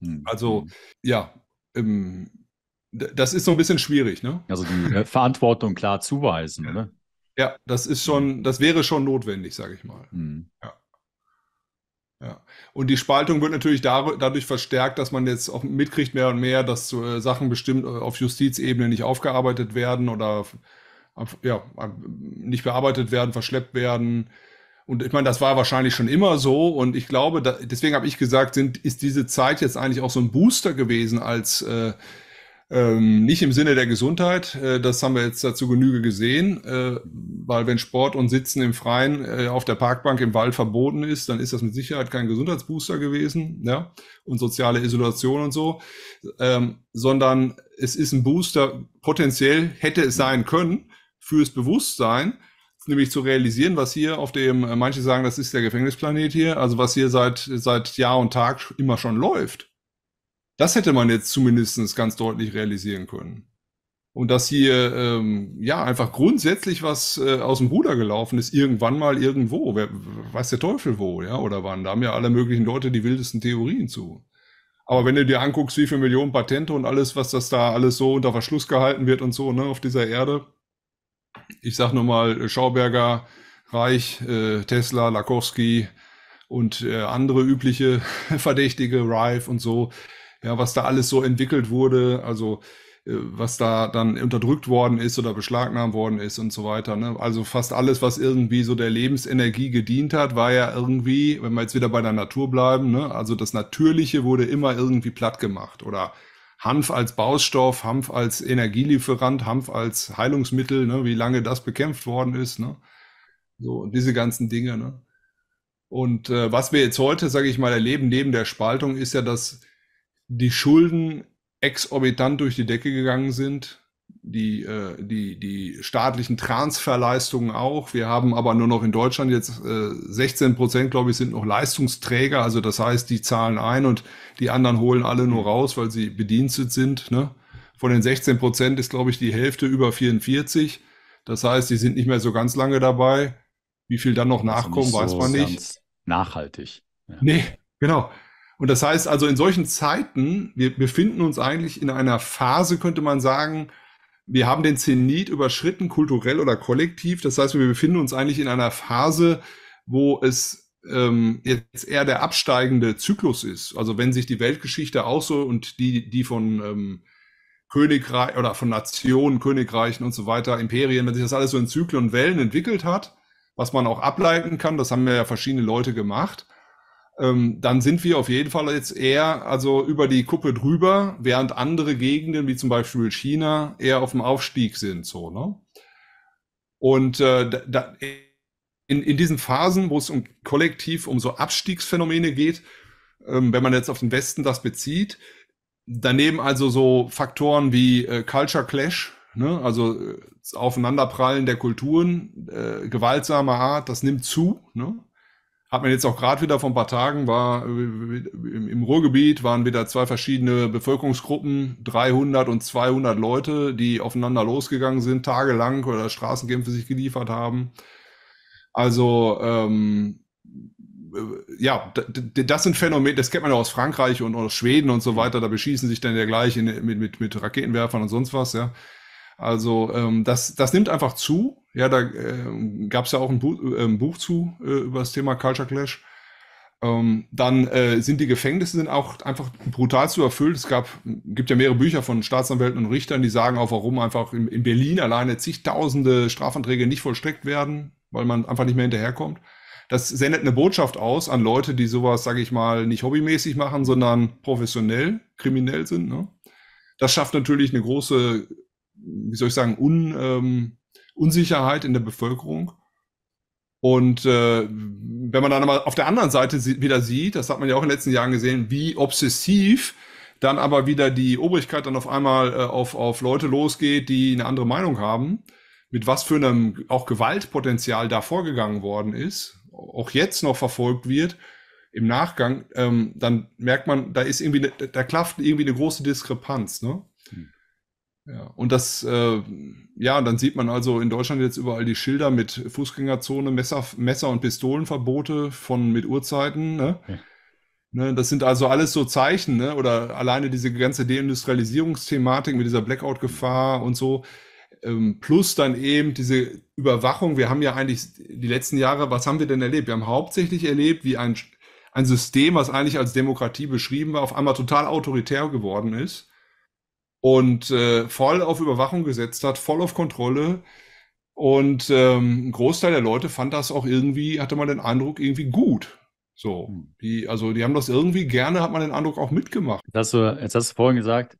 Mm, also ja, ähm, das ist so ein bisschen schwierig. Ne? Also die äh, Verantwortung klar zuweisen. Ja. Oder? ja, das ist schon, das wäre schon notwendig, sage ich mal. Mhm. Ja. Und die Spaltung wird natürlich dadurch verstärkt, dass man jetzt auch mitkriegt mehr und mehr, dass äh, Sachen bestimmt äh, auf Justizebene nicht aufgearbeitet werden oder ja, nicht bearbeitet werden, verschleppt werden. Und ich meine, das war wahrscheinlich schon immer so. Und ich glaube, da, deswegen habe ich gesagt, sind, ist diese Zeit jetzt eigentlich auch so ein Booster gewesen als äh, ähm, nicht im Sinne der Gesundheit, äh, das haben wir jetzt dazu Genüge gesehen, äh, weil wenn Sport und Sitzen im Freien äh, auf der Parkbank im Wald verboten ist, dann ist das mit Sicherheit kein Gesundheitsbooster gewesen ja? und soziale Isolation und so, ähm, sondern es ist ein Booster, potenziell hätte es sein können fürs Bewusstsein, nämlich zu realisieren, was hier auf dem, äh, manche sagen, das ist der Gefängnisplanet hier, also was hier seit, seit Jahr und Tag immer schon läuft. Das hätte man jetzt zumindest ganz deutlich realisieren können. Und dass hier ähm, ja einfach grundsätzlich was äh, aus dem Ruder gelaufen ist, irgendwann mal irgendwo, wer, weiß der Teufel wo, ja, oder wann. Da haben ja alle möglichen Leute die wildesten Theorien zu. Aber wenn du dir anguckst, wie viele Millionen Patente und alles, was das da alles so unter Verschluss gehalten wird und so, ne, auf dieser Erde, ich sag nur mal, äh, Schauberger, Reich, äh, Tesla, Lakowski und äh, andere übliche Verdächtige, Rife und so, ja, was da alles so entwickelt wurde, also äh, was da dann unterdrückt worden ist oder beschlagnahmt worden ist und so weiter. Ne? Also fast alles, was irgendwie so der Lebensenergie gedient hat, war ja irgendwie, wenn wir jetzt wieder bei der Natur bleiben, ne? also das Natürliche wurde immer irgendwie platt gemacht oder Hanf als Baustoff, Hanf als Energielieferant, Hanf als Heilungsmittel, ne? wie lange das bekämpft worden ist. Ne? So, diese ganzen Dinge. Ne? Und äh, was wir jetzt heute, sage ich mal, erleben neben der Spaltung, ist ja, dass die Schulden exorbitant durch die Decke gegangen sind. Die, äh, die, die staatlichen Transferleistungen auch. Wir haben aber nur noch in Deutschland jetzt äh, 16 Prozent, glaube ich, sind noch Leistungsträger. Also das heißt, die zahlen ein und die anderen holen alle nur raus, weil sie bedienstet sind. Ne? Von den 16 Prozent ist, glaube ich, die Hälfte über 44. Das heißt, die sind nicht mehr so ganz lange dabei. Wie viel dann noch also nachkommen, also weiß so man nicht. Ganz Nachhaltig. Ja. Nee, genau. Und das heißt also, in solchen Zeiten, wir befinden uns eigentlich in einer Phase, könnte man sagen, wir haben den Zenit überschritten, kulturell oder kollektiv. Das heißt, wir befinden uns eigentlich in einer Phase, wo es ähm, jetzt eher der absteigende Zyklus ist. Also wenn sich die Weltgeschichte auch so und die, die von ähm, Königreich oder von Nationen, Königreichen und so weiter, Imperien, wenn sich das alles so in Zyklen und Wellen entwickelt hat, was man auch ableiten kann, das haben ja verschiedene Leute gemacht, ähm, dann sind wir auf jeden Fall jetzt eher also über die Kuppe drüber, während andere Gegenden wie zum Beispiel China eher auf dem Aufstieg sind. So, ne? Und äh, da, in, in diesen Phasen, wo es um kollektiv um so Abstiegsphänomene geht, ähm, wenn man jetzt auf den Westen das bezieht, daneben also so Faktoren wie äh, Culture Clash, ne? also äh, Aufeinanderprallen der Kulturen, äh, gewaltsamer Art, das nimmt zu. Ne? Hat man jetzt auch gerade wieder vor ein paar Tagen, war äh, im Ruhrgebiet waren wieder zwei verschiedene Bevölkerungsgruppen, 300 und 200 Leute, die aufeinander losgegangen sind, tagelang oder Straßenkämpfe sich geliefert haben. Also ähm, äh, ja, das sind Phänomene, das kennt man ja aus Frankreich und aus Schweden und so weiter, da beschießen sich dann ja gleich in, mit, mit, mit Raketenwerfern und sonst was, ja. Also ähm, das, das nimmt einfach zu ja, da äh, gab es ja auch ein, Bu äh, ein Buch zu äh, über das Thema Culture Clash. Ähm, dann äh, sind die Gefängnisse sind auch einfach brutal zu erfüllt. Es gab, gibt ja mehrere Bücher von Staatsanwälten und Richtern, die sagen auch, warum einfach in, in Berlin alleine zigtausende Strafanträge nicht vollstreckt werden, weil man einfach nicht mehr hinterherkommt. Das sendet eine Botschaft aus an Leute, die sowas, sage ich mal, nicht hobbymäßig machen, sondern professionell, kriminell sind. Ne? Das schafft natürlich eine große, wie soll ich sagen, un, ähm, Unsicherheit in der Bevölkerung. Und äh, wenn man dann aber auf der anderen Seite wieder sieht, das hat man ja auch in den letzten Jahren gesehen, wie obsessiv dann aber wieder die Obrigkeit dann auf einmal äh, auf, auf Leute losgeht, die eine andere Meinung haben, mit was für einem auch Gewaltpotenzial da vorgegangen worden ist, auch jetzt noch verfolgt wird im Nachgang, ähm, dann merkt man, da ist irgendwie, ne, da klafft irgendwie eine große Diskrepanz, ne? Ja, und das, äh, ja, dann sieht man also in Deutschland jetzt überall die Schilder mit Fußgängerzone, Messer, Messer und Pistolenverbote von mit Uhrzeiten. Ne? Ja. Ne, das sind also alles so Zeichen, ne? oder alleine diese ganze Deindustrialisierungsthematik mit dieser Blackout-Gefahr und so. Ähm, plus dann eben diese Überwachung. Wir haben ja eigentlich die letzten Jahre, was haben wir denn erlebt? Wir haben hauptsächlich erlebt, wie ein, ein System, was eigentlich als Demokratie beschrieben war, auf einmal total autoritär geworden ist und äh, voll auf Überwachung gesetzt hat, voll auf Kontrolle. Und ähm, ein Großteil der Leute fand das auch irgendwie, hatte man den Eindruck, irgendwie gut. So, hm. die, also die haben das irgendwie gerne, hat man den Eindruck auch mitgemacht. Jetzt hast du, jetzt hast du vorhin gesagt,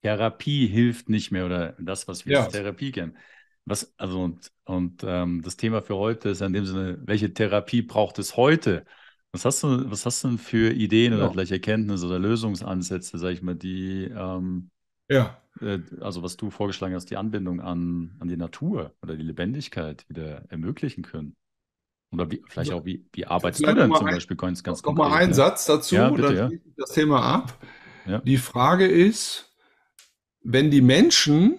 Therapie hilft nicht mehr oder das, was wir ja. als Therapie kennen. Was, also und, und ähm, das Thema für heute ist in dem Sinne, welche Therapie braucht es heute? Was hast du, was hast du denn für Ideen genau. oder vielleicht Erkenntnisse oder Lösungsansätze, sag ich mal, die ähm, ja. Äh, also was du vorgeschlagen hast, die Anbindung an, an die Natur oder die Lebendigkeit wieder ermöglichen können. Oder wie, vielleicht auch, wie, wie arbeitest du denn zum ein, Beispiel ganz, ganz konkret? mal einen ne? Satz dazu, ja, bitte, dann ja. das Thema ab. Ja. Die Frage ist, wenn die Menschen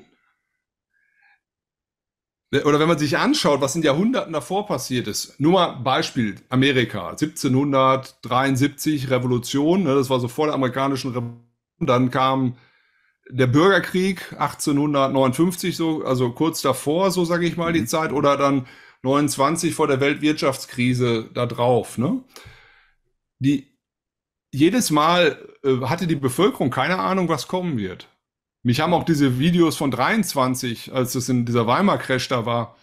ne, oder wenn man sich anschaut, was in Jahrhunderten davor passiert ist. Nur mal Beispiel, Amerika, 1773, Revolution, ne, das war so vor der amerikanischen Revolution, dann kam der Bürgerkrieg 1859, so, also kurz davor, so sage ich mal, mhm. die Zeit, oder dann 29 vor der Weltwirtschaftskrise da drauf. Ne? Die, jedes Mal äh, hatte die Bevölkerung keine Ahnung, was kommen wird. Mich haben auch diese Videos von 23, als es in dieser Weimar-Crash da war,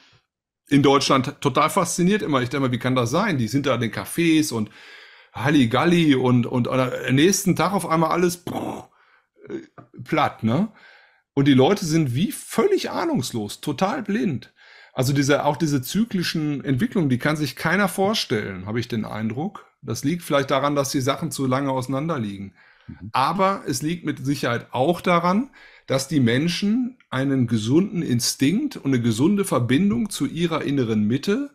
in Deutschland total fasziniert immer. Ich denke mal, wie kann das sein? Die sind da in den Cafés und Halligalli und, und, und am nächsten Tag auf einmal alles. Boah, äh, platt, ne? Und die Leute sind wie völlig ahnungslos, total blind. Also diese, auch diese zyklischen Entwicklungen, die kann sich keiner vorstellen, habe ich den Eindruck. Das liegt vielleicht daran, dass die Sachen zu lange auseinander liegen. Mhm. Aber es liegt mit Sicherheit auch daran, dass die Menschen einen gesunden Instinkt und eine gesunde Verbindung zu ihrer inneren Mitte,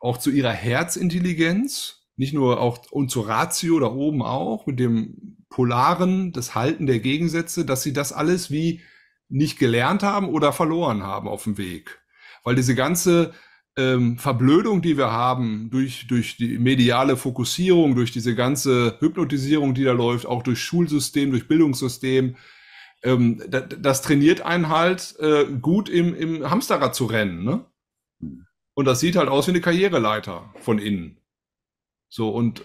auch zu ihrer Herzintelligenz, nicht nur auch und zur Ratio da oben auch, mit dem Polaren, das Halten der Gegensätze, dass sie das alles wie nicht gelernt haben oder verloren haben auf dem Weg. Weil diese ganze ähm, Verblödung, die wir haben durch, durch die mediale Fokussierung, durch diese ganze Hypnotisierung, die da läuft, auch durch Schulsystem, durch Bildungssystem, ähm, das, das trainiert einen halt äh, gut im, im Hamsterrad zu rennen. Ne? Hm. Und das sieht halt aus wie eine Karriereleiter von innen. So, und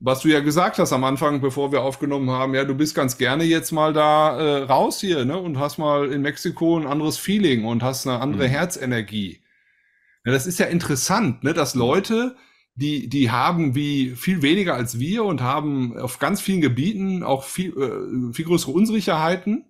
was du ja gesagt hast am Anfang, bevor wir aufgenommen haben, ja, du bist ganz gerne jetzt mal da äh, raus hier, ne? Und hast mal in Mexiko ein anderes Feeling und hast eine andere mhm. Herzenergie. Ja, das ist ja interessant, ne? Dass Leute, die, die haben wie viel weniger als wir und haben auf ganz vielen Gebieten auch viel, äh, viel größere Unsicherheiten,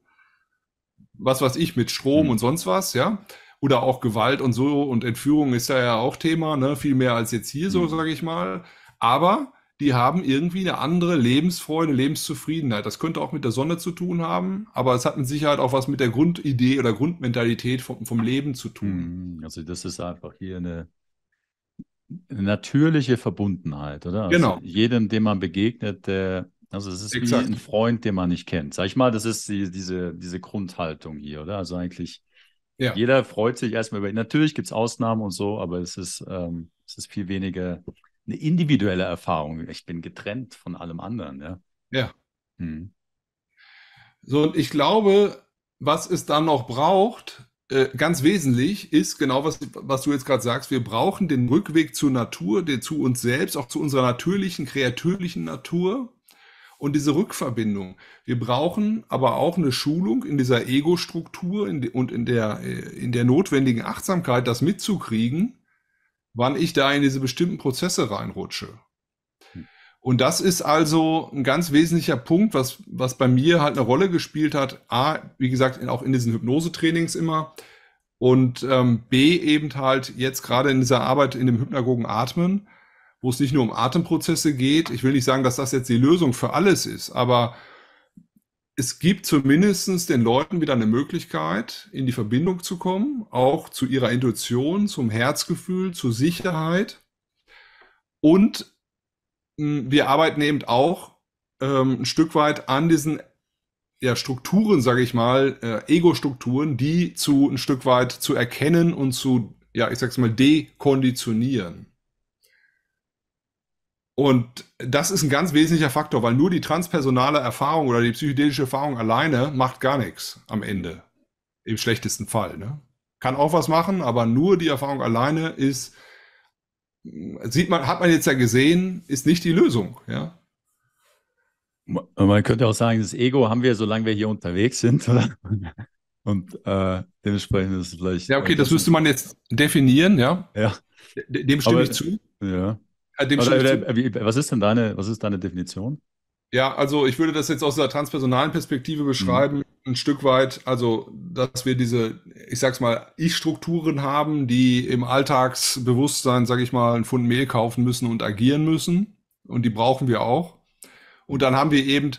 was weiß ich, mit Strom mhm. und sonst was, ja oder auch Gewalt und so und Entführung ist da ja auch Thema, ne? viel mehr als jetzt hier, so mhm. sage ich mal aber die haben irgendwie eine andere Lebensfreude, Lebenszufriedenheit. Das könnte auch mit der Sonne zu tun haben, aber es hat mit Sicherheit auch was mit der Grundidee oder Grundmentalität vom, vom Leben zu tun. Hm, also das ist einfach hier eine natürliche Verbundenheit, oder? Also genau. Jedem, dem man begegnet, der, also es ist Exakt. wie ein Freund, den man nicht kennt. Sag ich mal, das ist die, diese, diese Grundhaltung hier, oder? Also eigentlich ja. jeder freut sich erstmal über ihn. Natürlich gibt es Ausnahmen und so, aber es ist, ähm, es ist viel weniger eine individuelle Erfahrung. Ich bin getrennt von allem anderen. Ja. ja. Hm. So, und ich glaube, was es dann noch braucht, äh, ganz wesentlich, ist genau, was, was du jetzt gerade sagst. Wir brauchen den Rückweg zur Natur, den, zu uns selbst, auch zu unserer natürlichen, kreatürlichen Natur und diese Rückverbindung. Wir brauchen aber auch eine Schulung in dieser Ego-Struktur und in der, äh, in der notwendigen Achtsamkeit, das mitzukriegen wann ich da in diese bestimmten Prozesse reinrutsche. Hm. Und das ist also ein ganz wesentlicher Punkt, was, was bei mir halt eine Rolle gespielt hat. A, wie gesagt, in, auch in diesen Hypnosetrainings immer. Und ähm, B, eben halt jetzt gerade in dieser Arbeit in dem Hypnagogen Atmen, wo es nicht nur um Atemprozesse geht. Ich will nicht sagen, dass das jetzt die Lösung für alles ist, aber es gibt zumindest den Leuten wieder eine Möglichkeit, in die Verbindung zu kommen, auch zu ihrer Intuition, zum Herzgefühl, zur Sicherheit. Und hm, wir arbeiten eben auch ähm, ein Stück weit an diesen ja, Strukturen, sage ich mal, äh, Ego-Strukturen, die zu ein Stück weit zu erkennen und zu, ja, ich sag's mal, dekonditionieren. Und das ist ein ganz wesentlicher Faktor, weil nur die transpersonale Erfahrung oder die psychedelische Erfahrung alleine macht gar nichts am Ende. Im schlechtesten Fall. Ne? Kann auch was machen, aber nur die Erfahrung alleine ist, sieht man, hat man jetzt ja gesehen, ist nicht die Lösung. Ja? Man könnte auch sagen, das Ego haben wir, solange wir hier unterwegs sind. Oder? Und äh, dementsprechend ist es vielleicht. Ja, okay, das müsste man jetzt definieren, ja. Ja. Dem stimme aber, ich zu. Ja. Äh, oder, oder, wie, was ist denn deine, was ist deine Definition? Ja, also ich würde das jetzt aus der transpersonalen Perspektive mhm. beschreiben, mhm. ein Stück weit, also dass wir diese, ich sag's mal, Ich-Strukturen haben, die im Alltagsbewusstsein, sag ich mal, einen Pfund Mehl kaufen müssen und agieren müssen. Und die brauchen wir auch. Und dann haben wir eben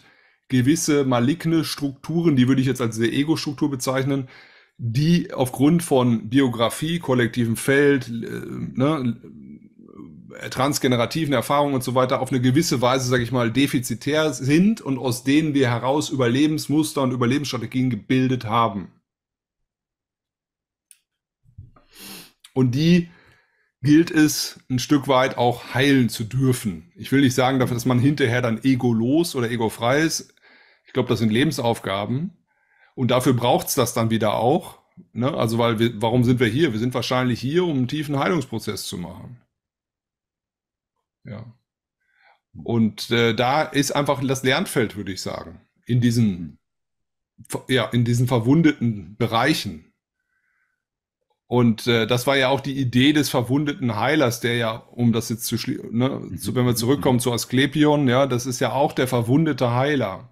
gewisse maligne Strukturen, die würde ich jetzt als sehr Ego-Struktur bezeichnen, die aufgrund von Biografie, kollektivem Feld, äh, ne, äh, transgenerativen Erfahrungen und so weiter auf eine gewisse Weise, sage ich mal, defizitär sind und aus denen wir heraus Überlebensmuster und Überlebensstrategien gebildet haben. Und die gilt es ein Stück weit auch heilen zu dürfen. Ich will nicht sagen, dass man hinterher dann egolos oder egofrei ist. Ich glaube, das sind Lebensaufgaben. Und dafür braucht es das dann wieder auch. Ne? Also, weil wir, warum sind wir hier? Wir sind wahrscheinlich hier, um einen tiefen Heilungsprozess zu machen. Ja. Und äh, da ist einfach das Lernfeld, würde ich sagen, in diesen, ja, in diesen verwundeten Bereichen. Und äh, das war ja auch die Idee des verwundeten Heilers, der ja, um das jetzt zu, schließen, ne, zu mhm. wenn wir zurückkommen zu Asklepion, ja, das ist ja auch der verwundete Heiler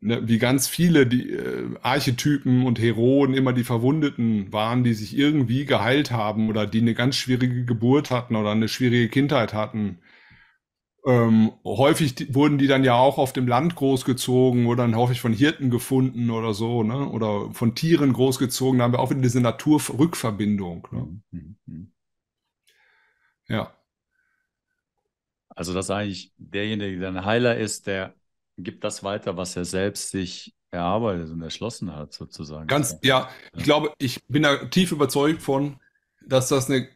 ne, wie ganz viele die äh, Archetypen und Heroen immer die Verwundeten waren, die sich irgendwie geheilt haben oder die eine ganz schwierige Geburt hatten oder eine schwierige Kindheit hatten. Ähm, häufig die, wurden die dann ja auch auf dem Land großgezogen oder dann häufig von Hirten gefunden oder so, ne? Oder von Tieren großgezogen. Da haben wir auch wieder diese Naturrückverbindung. Ne? Mhm, mhm, mhm. Ja. Also, das ist eigentlich derjenige, der ein Heiler ist, der gibt das weiter, was er selbst sich erarbeitet und erschlossen hat, sozusagen. Ganz, ja. Ich glaube, ich bin da tief überzeugt von, dass das eine,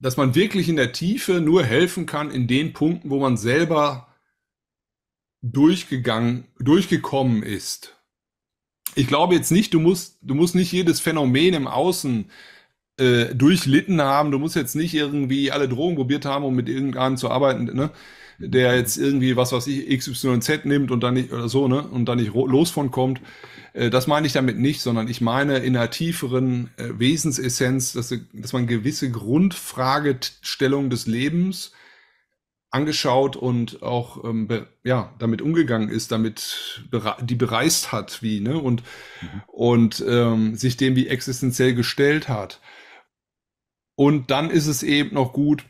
dass man wirklich in der Tiefe nur helfen kann in den Punkten, wo man selber durchgegangen, durchgekommen ist. Ich glaube jetzt nicht, du musst, du musst nicht jedes Phänomen im Außen äh, durchlitten haben, du musst jetzt nicht irgendwie alle Drogen probiert haben, um mit irgendeinem zu arbeiten, ne? der jetzt irgendwie, was was ich, XYZ nimmt und dann nicht, oder so, ne, und dann nicht los von kommt. Äh, das meine ich damit nicht, sondern ich meine in einer tieferen äh, Wesensessenz, dass, dass man gewisse Grundfragestellungen des Lebens angeschaut und auch ähm, ja damit umgegangen ist, damit bere die bereist hat, wie ne und mhm. und ähm, sich dem wie existenziell gestellt hat. Und dann ist es eben noch gut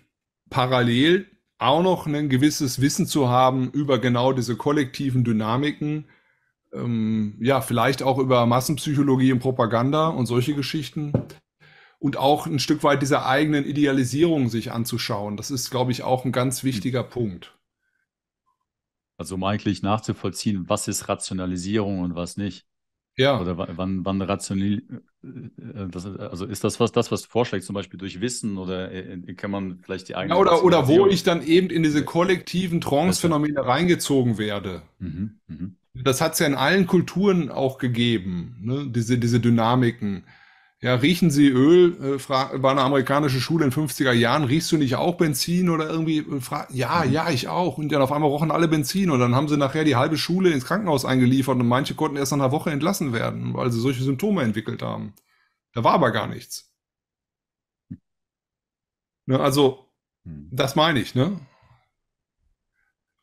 parallel auch noch ein gewisses Wissen zu haben über genau diese kollektiven Dynamiken, ähm, ja, vielleicht auch über Massenpsychologie und Propaganda und solche Geschichten und auch ein Stück weit dieser eigenen Idealisierung sich anzuschauen. Das ist, glaube ich, auch ein ganz wichtiger hm. Punkt. Also um eigentlich nachzuvollziehen, was ist Rationalisierung und was nicht. Ja. Oder wann, wann rationell, äh, äh, äh, also ist das was, das, was vorschlägt, zum Beispiel durch Wissen oder kann man vielleicht die eigene. oder, oder wo ich dann eben in diese kollektiven Trance-Phänomene reingezogen werde. Mhm, mh. Das hat es ja in allen Kulturen auch gegeben, ne? diese, diese Dynamiken. Ja, riechen Sie Öl? Äh, war eine amerikanische Schule in 50er Jahren. Riechst du nicht auch Benzin oder irgendwie? Äh, ja, mhm. ja, ich auch. Und dann auf einmal rochen alle Benzin. Und dann haben sie nachher die halbe Schule ins Krankenhaus eingeliefert und manche konnten erst nach einer Woche entlassen werden, weil sie solche Symptome entwickelt haben. Da war aber gar nichts. Ne, also, mhm. das meine ich, ne?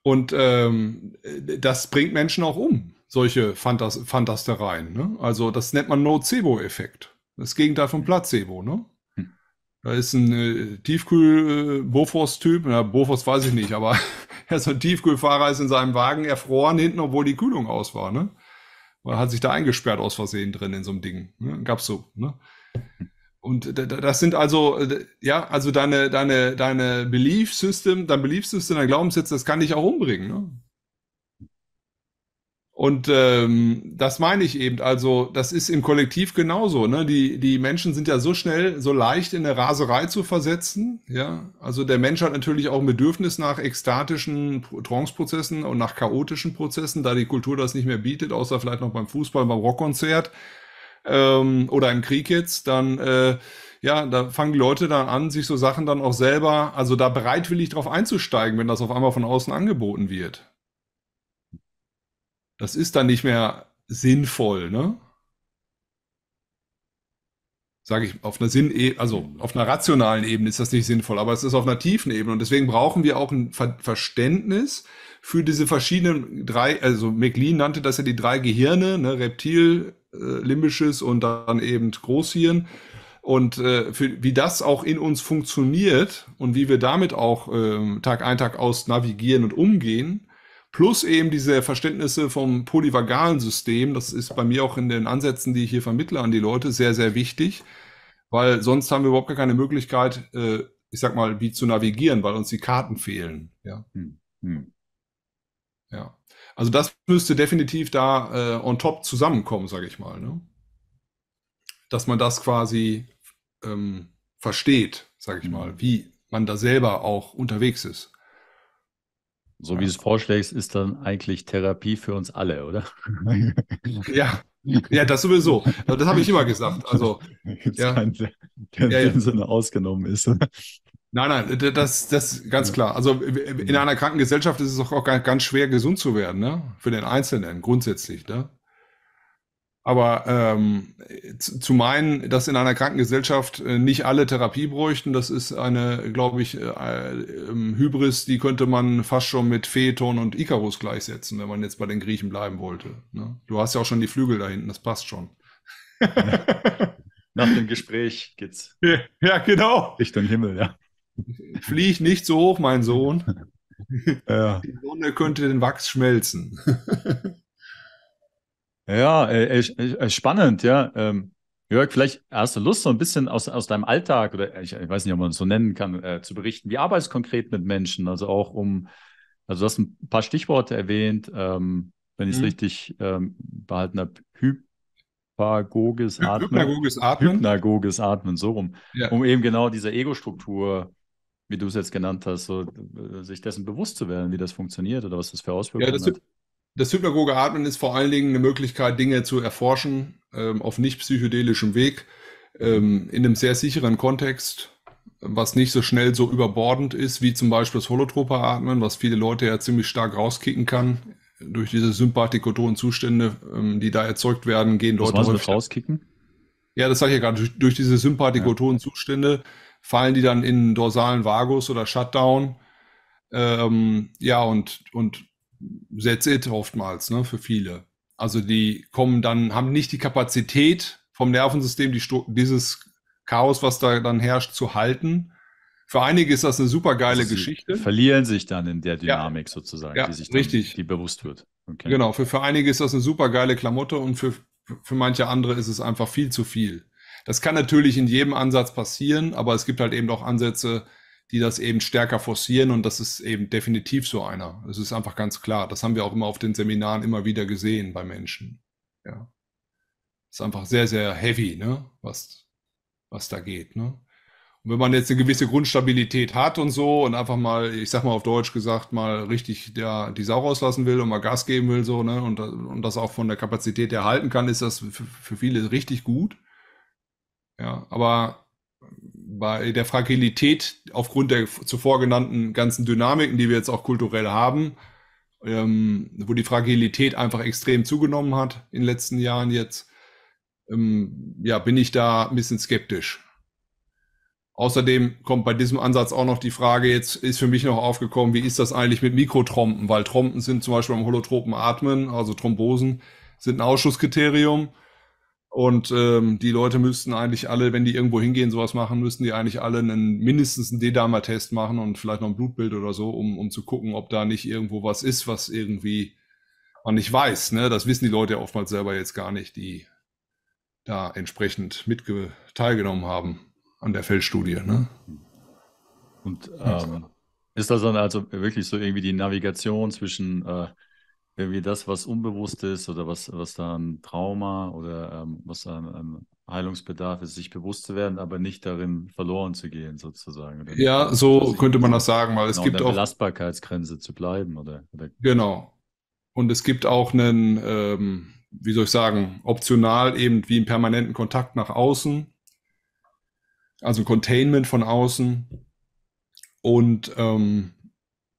Und ähm, das bringt Menschen auch um, solche Fantas Fantastereien. Ne? Also das nennt man Nocebo-Effekt. Das Gegenteil von Placebo, ne? Hm. Da ist ein äh, Tiefkühl-Bofors-Typ, ja, Bofors weiß ich nicht, aber er ist ein Tiefkühlfahrer ist in seinem Wagen erfroren hinten, obwohl die Kühlung aus war, ne? Oder hat sich da eingesperrt aus Versehen drin in so einem Ding. Ne? Gab's so, ne? Und das sind also, äh, ja, also deine, deine, deine Belief System, dein Belief System, dein Glaubenssitz, das kann dich auch umbringen, ne? Und ähm, das meine ich eben. Also, das ist im Kollektiv genauso. Ne? Die, die Menschen sind ja so schnell, so leicht in eine Raserei zu versetzen. Ja, also der Mensch hat natürlich auch ein Bedürfnis nach ekstatischen Tranceprozessen und nach chaotischen Prozessen, da die Kultur das nicht mehr bietet, außer vielleicht noch beim Fußball, beim Rockkonzert ähm, oder im Krieg jetzt. Dann äh, ja, da fangen die Leute dann an, sich so Sachen dann auch selber, also da bereitwillig drauf einzusteigen, wenn das auf einmal von außen angeboten wird. Das ist dann nicht mehr sinnvoll, ne? Sage ich, auf einer Sinn, e, also auf einer rationalen Ebene ist das nicht sinnvoll, aber es ist auf einer tiefen Ebene und deswegen brauchen wir auch ein Ver Verständnis für diese verschiedenen drei, also McLean nannte das ja die drei Gehirne, ne, Reptil, äh, limbisches und dann eben Großhirn und äh, für, wie das auch in uns funktioniert und wie wir damit auch äh, Tag ein, Tag aus navigieren und umgehen plus eben diese Verständnisse vom polyvagalen System. Das ist bei mir auch in den Ansätzen, die ich hier vermittle an die Leute, sehr, sehr wichtig, weil sonst haben wir überhaupt gar keine Möglichkeit, äh, ich sag mal, wie zu navigieren, weil uns die Karten fehlen. Ja. Hm. Hm. Ja. Also das müsste definitiv da äh, on top zusammenkommen, sage ich mal. Ne? Dass man das quasi ähm, versteht, sage ich hm. mal, wie man da selber auch unterwegs ist. So wie du es vorschlägst, ist dann eigentlich Therapie für uns alle, oder? ja, ja, das sowieso. Das habe ich immer gesagt. Also, ja. keinen, der ja, in Sinne ausgenommen ist. Nein, nein, das, das ganz klar. Also in einer kranken Gesellschaft ist es auch ganz schwer, gesund zu werden, ne? Für den Einzelnen grundsätzlich, ne? Aber ähm, zu meinen, dass in einer Krankengesellschaft äh, nicht alle Therapie bräuchten, das ist eine, glaube ich, äh, ähm, Hybris, die könnte man fast schon mit Phaeton und Icarus gleichsetzen, wenn man jetzt bei den Griechen bleiben wollte. Ne? Du hast ja auch schon die Flügel da hinten, das passt schon. Nach dem Gespräch geht's. Ja, ja, genau. Richtung Himmel, ja. Flieg nicht so hoch, mein Sohn. Ja. Die Sonne könnte den Wachs schmelzen. Ja, äh äh, äh, äh, spannend, ja. Ähm, Jörg, vielleicht hast du Lust, so ein bisschen aus, aus deinem Alltag oder äh, ich, ich weiß nicht, ob man es so nennen kann, äh, zu berichten. Wie arbeitest du konkret mit Menschen? Also auch um, also du hast ein paar Stichworte erwähnt, ähm, wenn ich es mhm. richtig ähm, behalten habe, hypagoges Hy Atmen. Hypnagoges Atmen. Hypnagoges Atmen, so rum. Ja. Um eben genau diese Ego-Struktur wie du es jetzt genannt hast, so, sich dessen bewusst zu werden, wie das funktioniert oder was das für Auswirkungen ja, das, hat. Das hypnagoge Atmen ist vor allen Dingen eine Möglichkeit, Dinge zu erforschen ähm, auf nicht psychedelischem Weg, ähm, in einem sehr sicheren Kontext, was nicht so schnell so überbordend ist, wie zum Beispiel das holotrope Atmen, was viele Leute ja ziemlich stark rauskicken kann. Durch diese sympathikotonen Zustände, ähm, die da erzeugt werden, gehen was Leute. Was rauskicken? Ja, das sage ich ja gerade. Durch, durch, diese sympathikotonen Zustände fallen die dann in dorsalen Vagus oder Shutdown. Ähm, ja, und, und that's it oftmals, ne, für viele. Also die kommen dann, haben nicht die Kapazität vom Nervensystem, die dieses Chaos, was da dann herrscht, zu halten. Für einige ist das eine super geile also Geschichte. Verlieren sich dann in der Dynamik ja. sozusagen, ja, die sich richtig. die bewusst wird. Okay. Genau, für, für einige ist das eine super geile Klamotte und für, für manche andere ist es einfach viel zu viel. Das kann natürlich in jedem Ansatz passieren, aber es gibt halt eben auch Ansätze, die das eben stärker forcieren und das ist eben definitiv so einer. Das ist einfach ganz klar. Das haben wir auch immer auf den Seminaren immer wieder gesehen bei Menschen. Ja. ist einfach sehr, sehr heavy, ne? was, was da geht. Ne? Und wenn man jetzt eine gewisse Grundstabilität hat und so und einfach mal, ich sag mal auf Deutsch gesagt, mal richtig der, die Sau rauslassen will und mal Gas geben will, so, ne, und, und das auch von der Kapazität erhalten kann, ist das für, für viele richtig gut. Ja, aber bei der Fragilität aufgrund der zuvor genannten ganzen Dynamiken, die wir jetzt auch kulturell haben, ähm, wo die Fragilität einfach extrem zugenommen hat in den letzten Jahren jetzt, ähm, ja, bin ich da ein bisschen skeptisch. Außerdem kommt bei diesem Ansatz auch noch die Frage, jetzt ist für mich noch aufgekommen, wie ist das eigentlich mit Mikrotrompen? Weil Trompen sind zum Beispiel beim holotropen Atmen, also Thrombosen, sind ein Ausschusskriterium. Und ähm, die Leute müssten eigentlich alle, wenn die irgendwo hingehen, sowas machen, müssten die eigentlich alle einen, mindestens einen D-Dimer-Test machen und vielleicht noch ein Blutbild oder so, um, um zu gucken, ob da nicht irgendwo was ist, was irgendwie man nicht weiß. Ne? Das wissen die Leute ja oftmals selber jetzt gar nicht, die da entsprechend mit teilgenommen haben an der Feldstudie. Ne? Und ähm, ist das dann also wirklich so irgendwie die Navigation zwischen äh, irgendwie das, was unbewusst ist oder was, was da ein Trauma oder ähm, was da ein, Heilungsbedarf ist, sich bewusst zu werden, aber nicht darin verloren zu gehen, sozusagen. Oder ja, so könnte man das sagen, weil genau, es gibt der auch. Belastbarkeitsgrenze zu bleiben, oder, oder, Genau. Und es gibt auch einen, ähm, wie soll ich sagen, optional eben wie einen permanenten Kontakt nach außen, also Containment von außen. Und ähm,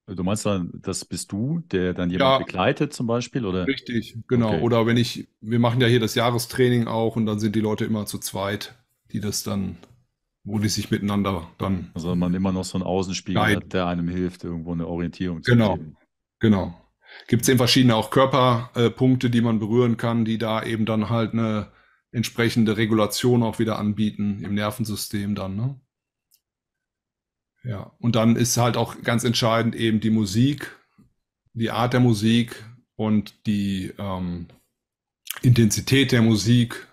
Du meinst dann, das bist du, der dann jemand ja, begleitet zum Beispiel, oder? Richtig, genau. Okay. Oder wenn ich, wir machen ja hier das Jahrestraining auch und dann sind die Leute immer zu zweit, die das dann, wo die sich miteinander dann. Also man immer noch so einen Außenspiegel hat, der einem hilft, irgendwo eine Orientierung zu genau. geben. Genau, genau. Gibt es eben verschiedene auch Körperpunkte, äh, die man berühren kann, die da eben dann halt eine entsprechende Regulation auch wieder anbieten im Nervensystem dann, ne? Ja, und dann ist halt auch ganz entscheidend eben die Musik, die Art der Musik und die ähm, Intensität der Musik,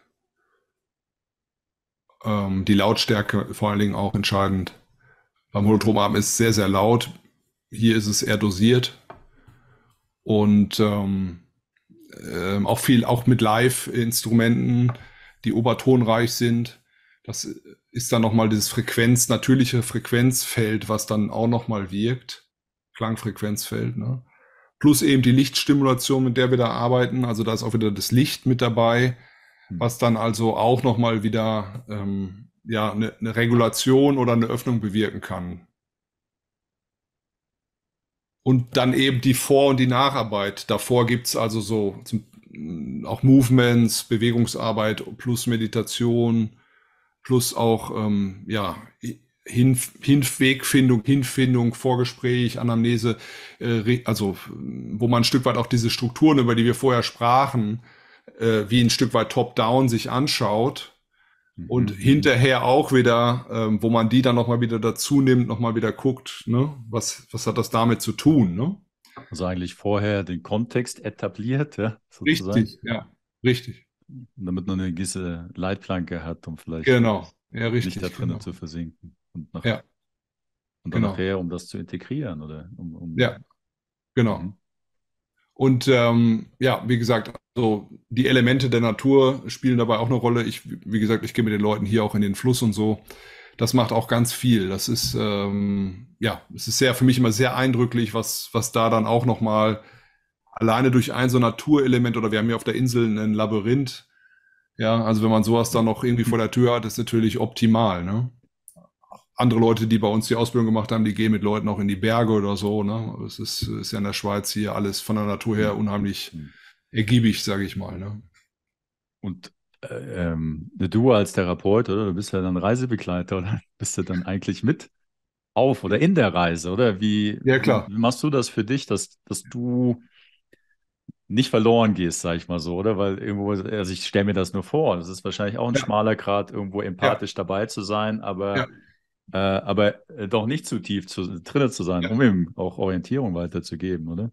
ähm, die Lautstärke vor allen Dingen auch entscheidend. Beim Holotromarm ist es sehr, sehr laut. Hier ist es eher dosiert. Und ähm, äh, auch viel, auch mit Live-Instrumenten, die obertonreich sind. Das ist dann nochmal dieses Frequenz, natürliche Frequenzfeld, was dann auch nochmal wirkt. Klangfrequenzfeld, ne? Plus eben die Lichtstimulation, mit der wir da arbeiten. Also da ist auch wieder das Licht mit dabei, hm. was dann also auch nochmal wieder ähm, ja, eine, eine Regulation oder eine Öffnung bewirken kann. Und dann eben die Vor- und die Nacharbeit. Davor gibt es also so zum, auch Movements, Bewegungsarbeit plus Meditation plus auch ähm, ja, Hinf Hinwegfindung, Hinfindung, Vorgespräch, Anamnese, äh, also wo man ein Stück weit auch diese Strukturen, über die wir vorher sprachen, äh, wie ein Stück weit top-down sich anschaut und mhm. hinterher auch wieder, ähm, wo man die dann nochmal wieder dazu nimmt, nochmal wieder guckt, ne? was, was hat das damit zu tun? Ne? Also eigentlich vorher den Kontext etabliert, ja, sozusagen. Richtig, ja, richtig damit man eine gewisse Leitplanke hat, um vielleicht genau. ja, richtig, nicht da drinnen genau. zu versinken. Und, nach, ja. und dann genau. nachher, um das zu integrieren, oder? Um, um ja, genau. Mhm. Und ähm, ja, wie gesagt, also die Elemente der Natur spielen dabei auch eine Rolle. Ich, wie gesagt, ich gehe mit den Leuten hier auch in den Fluss und so. Das macht auch ganz viel. Das ist ähm, ja, es ist sehr für mich immer sehr eindrücklich, was was da dann auch noch mal alleine durch ein so Naturelement oder wir haben hier auf der Insel ein Labyrinth. Ja, also wenn man sowas dann noch irgendwie vor der Tür hat, ist natürlich optimal. Ne? Andere Leute, die bei uns die Ausbildung gemacht haben, die gehen mit Leuten auch in die Berge oder so. Ne? Es ist, ist ja in der Schweiz hier alles von der Natur her mhm. unheimlich mhm. ergiebig, sage ich mal. Ne? Und äh, ähm, du als Therapeut, oder? Du bist ja dann Reisebegleiter, oder? Bist du dann eigentlich mit auf oder in der Reise, oder? Wie, ja, klar. wie machst du das für dich, dass, dass du nicht verloren gehst, sag ich mal so, oder? Weil irgendwo, also ich stelle mir das nur vor. Das ist wahrscheinlich auch ein ja. schmaler Grad, irgendwo empathisch ja. dabei zu sein, aber, ja. äh, aber äh, doch nicht zu tief zu, drinnen zu sein, um ihm auch Orientierung weiterzugeben, oder?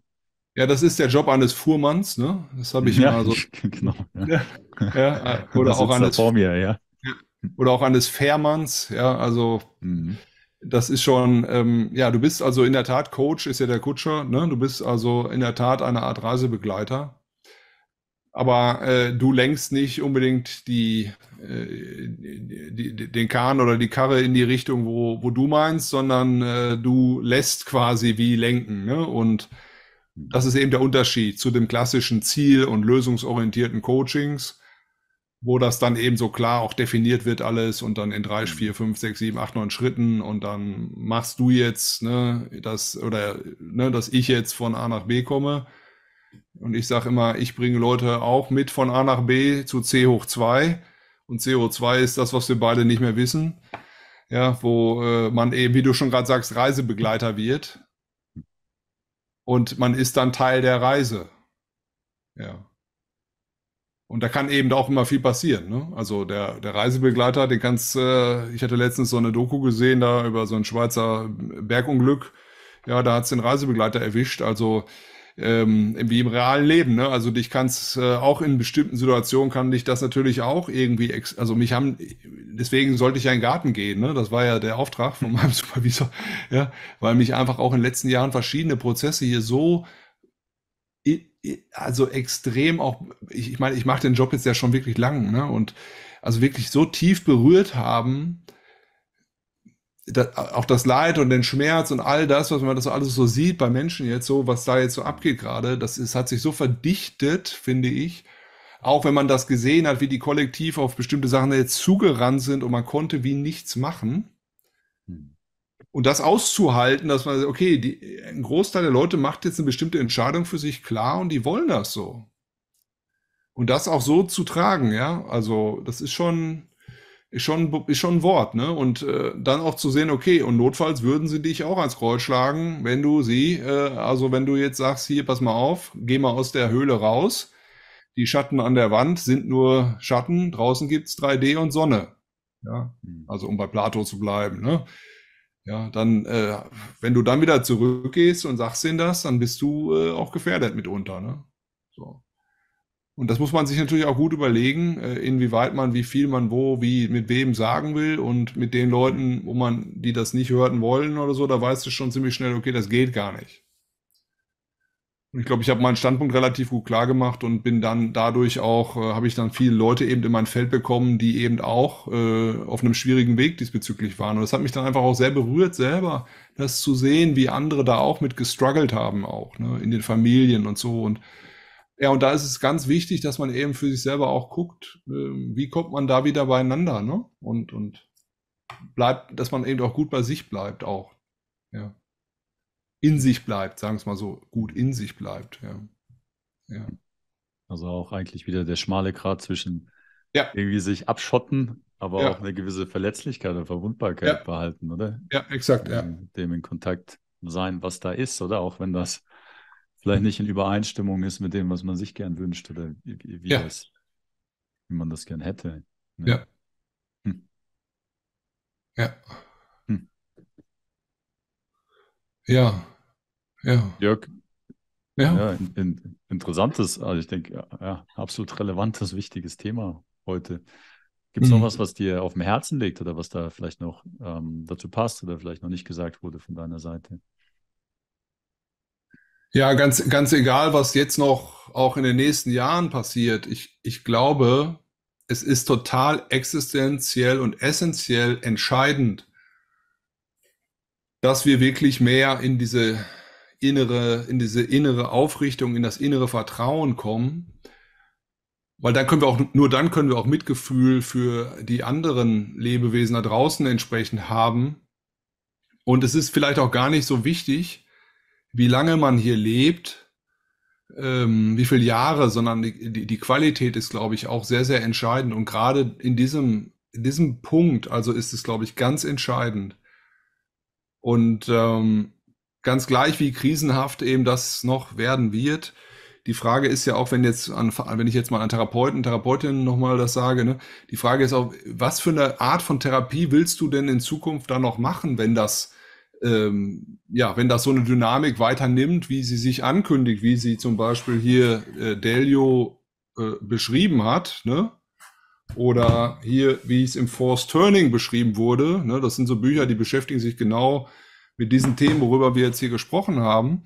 Ja, das ist der Job eines Fuhrmanns, ne? Das habe ich ja, mal so. Genau. Ja. ja. Oder auch eines. Vor mir, ja. Oder auch eines Fährmanns, ja, also. Mhm das ist schon, ähm, ja, du bist also in der Tat Coach, ist ja der Kutscher, ne? Du bist also in der Tat eine Art Reisebegleiter. Aber äh, du lenkst nicht unbedingt die, äh, die, die, den Kahn oder die Karre in die Richtung, wo, wo du meinst, sondern äh, du lässt quasi wie lenken. Ne? Und das ist eben der Unterschied zu dem klassischen Ziel- und lösungsorientierten Coachings wo das dann eben so klar auch definiert wird alles und dann in drei, mhm. vier, fünf, sechs, sieben, acht, neun Schritten und dann machst du jetzt, ne, das oder ne, dass ich jetzt von A nach B komme. Und ich sage immer, ich bringe Leute auch mit von A nach B zu C hoch zwei Und CO2 ist das, was wir beide nicht mehr wissen. Ja, wo äh, man eben, wie du schon gerade sagst, Reisebegleiter wird. Und man ist dann Teil der Reise. Ja. Und da kann eben auch immer viel passieren. Ne? Also der, der Reisebegleiter, den kannst, äh, ich hatte letztens so eine Doku gesehen, da über so ein Schweizer Bergunglück. Ja, da hat's den Reisebegleiter erwischt. Also ähm, wie im realen Leben. Ne? Also dich kannst äh, auch in bestimmten Situationen kann dich das natürlich auch irgendwie. Ex also mich haben deswegen sollte ich ja in den Garten gehen. Ne? Das war ja der Auftrag von meinem Supervisor, ja, weil mich einfach auch in den letzten Jahren verschiedene Prozesse hier so also extrem auch, ich, ich meine, ich mache den Job jetzt ja schon wirklich lang, ne? Und also wirklich so tief berührt haben, das, auch das Leid und den Schmerz und all das, was man das so alles so sieht bei Menschen jetzt so, was da jetzt so abgeht gerade, das ist, hat sich so verdichtet, finde ich. Auch wenn man das gesehen hat, wie die kollektiv auf bestimmte Sachen jetzt zugerannt sind und man konnte wie nichts machen und das auszuhalten, dass man, okay, die, ein Großteil der Leute macht jetzt eine bestimmte Entscheidung für sich klar und die wollen das so. Und das auch so zu tragen, ja, also das ist schon, ist schon, ist schon ein Wort, ne? Und äh, dann auch zu sehen, okay, und notfalls würden sie dich auch ans Kreuz schlagen, wenn du sie, äh, also wenn du jetzt sagst, hier, pass mal auf, geh mal aus der Höhle raus, die Schatten an der Wand sind nur Schatten, draußen gibt's 3D und Sonne. Ja? Hm. Also um bei Plato zu bleiben, ne? Ja, dann, äh, wenn du dann wieder zurückgehst und sagst ihnen das, dann bist du äh, auch gefährdet mitunter. Ne? So. Und das muss man sich natürlich auch gut überlegen, äh, inwieweit man, wie viel man wo, wie, mit wem sagen will. Und mit den Leuten, wo man, die das nicht hören wollen oder so, da weißt du schon ziemlich schnell, okay, das geht gar nicht. Ich glaube, ich habe meinen Standpunkt relativ gut klar gemacht und bin dann dadurch auch, äh, habe ich dann viele Leute eben in mein Feld bekommen, die eben auch äh, auf einem schwierigen Weg diesbezüglich waren. Und das hat mich dann einfach auch sehr berührt, selber das zu sehen, wie andere da auch mit gestruggelt haben, auch ne, in den Familien und so. Und ja, und da ist es ganz wichtig, dass man eben für sich selber auch guckt, äh, wie kommt man da wieder beieinander, ne? Und, und bleibt, dass man eben auch gut bei sich bleibt auch. Ja in sich bleibt, sagen wir es mal so, gut in sich bleibt. Ja. ja. Also auch eigentlich wieder der schmale Grat zwischen ja. irgendwie sich abschotten, aber ja. auch eine gewisse Verletzlichkeit oder Verwundbarkeit behalten, oder? Ja, exakt. Dem, ähm, dem in Kontakt sein, was da ist, oder auch wenn das vielleicht nicht in Übereinstimmung ist mit dem, was man sich gern wünscht oder wie, wie das, wie man das gern hätte. Ne? Ja. Hm. Ja. Ja, ja. Jörg, ja. ja in, in, interessantes, also ich denke, ja, absolut relevantes, wichtiges Thema heute. Gibt es mhm. noch was, was dir auf dem Herzen liegt oder was da vielleicht noch ähm, dazu passt oder vielleicht noch nicht gesagt wurde von deiner Seite? Ja, ganz, ganz egal, was jetzt noch auch in den nächsten Jahren passiert. Ich, ich glaube, es ist total existenziell und essentiell entscheidend, dass wir wirklich mehr in diese innere, in diese innere Aufrichtung, in das innere Vertrauen kommen. Weil dann können wir auch, nur dann können wir auch Mitgefühl für die anderen Lebewesen da draußen entsprechend haben. Und es ist vielleicht auch gar nicht so wichtig, wie lange man hier lebt, ähm, wie viele Jahre, sondern die, die, die Qualität ist, glaube ich, auch sehr, sehr entscheidend. Und gerade in diesem, in diesem Punkt, also ist es, glaube ich, ganz entscheidend, und ähm, ganz gleich, wie krisenhaft eben das noch werden wird, die Frage ist ja auch, wenn jetzt an, wenn ich jetzt mal an Therapeuten, Therapeutinnen nochmal das sage, ne, die Frage ist auch, was für eine Art von Therapie willst du denn in Zukunft dann noch machen, wenn das ähm, ja, wenn das so eine Dynamik weiter nimmt, wie sie sich ankündigt, wie sie zum Beispiel hier äh, Delio äh, beschrieben hat, ne? Oder hier, wie es im Force Turning beschrieben wurde, ne, das sind so Bücher, die beschäftigen sich genau mit diesen Themen, worüber wir jetzt hier gesprochen haben.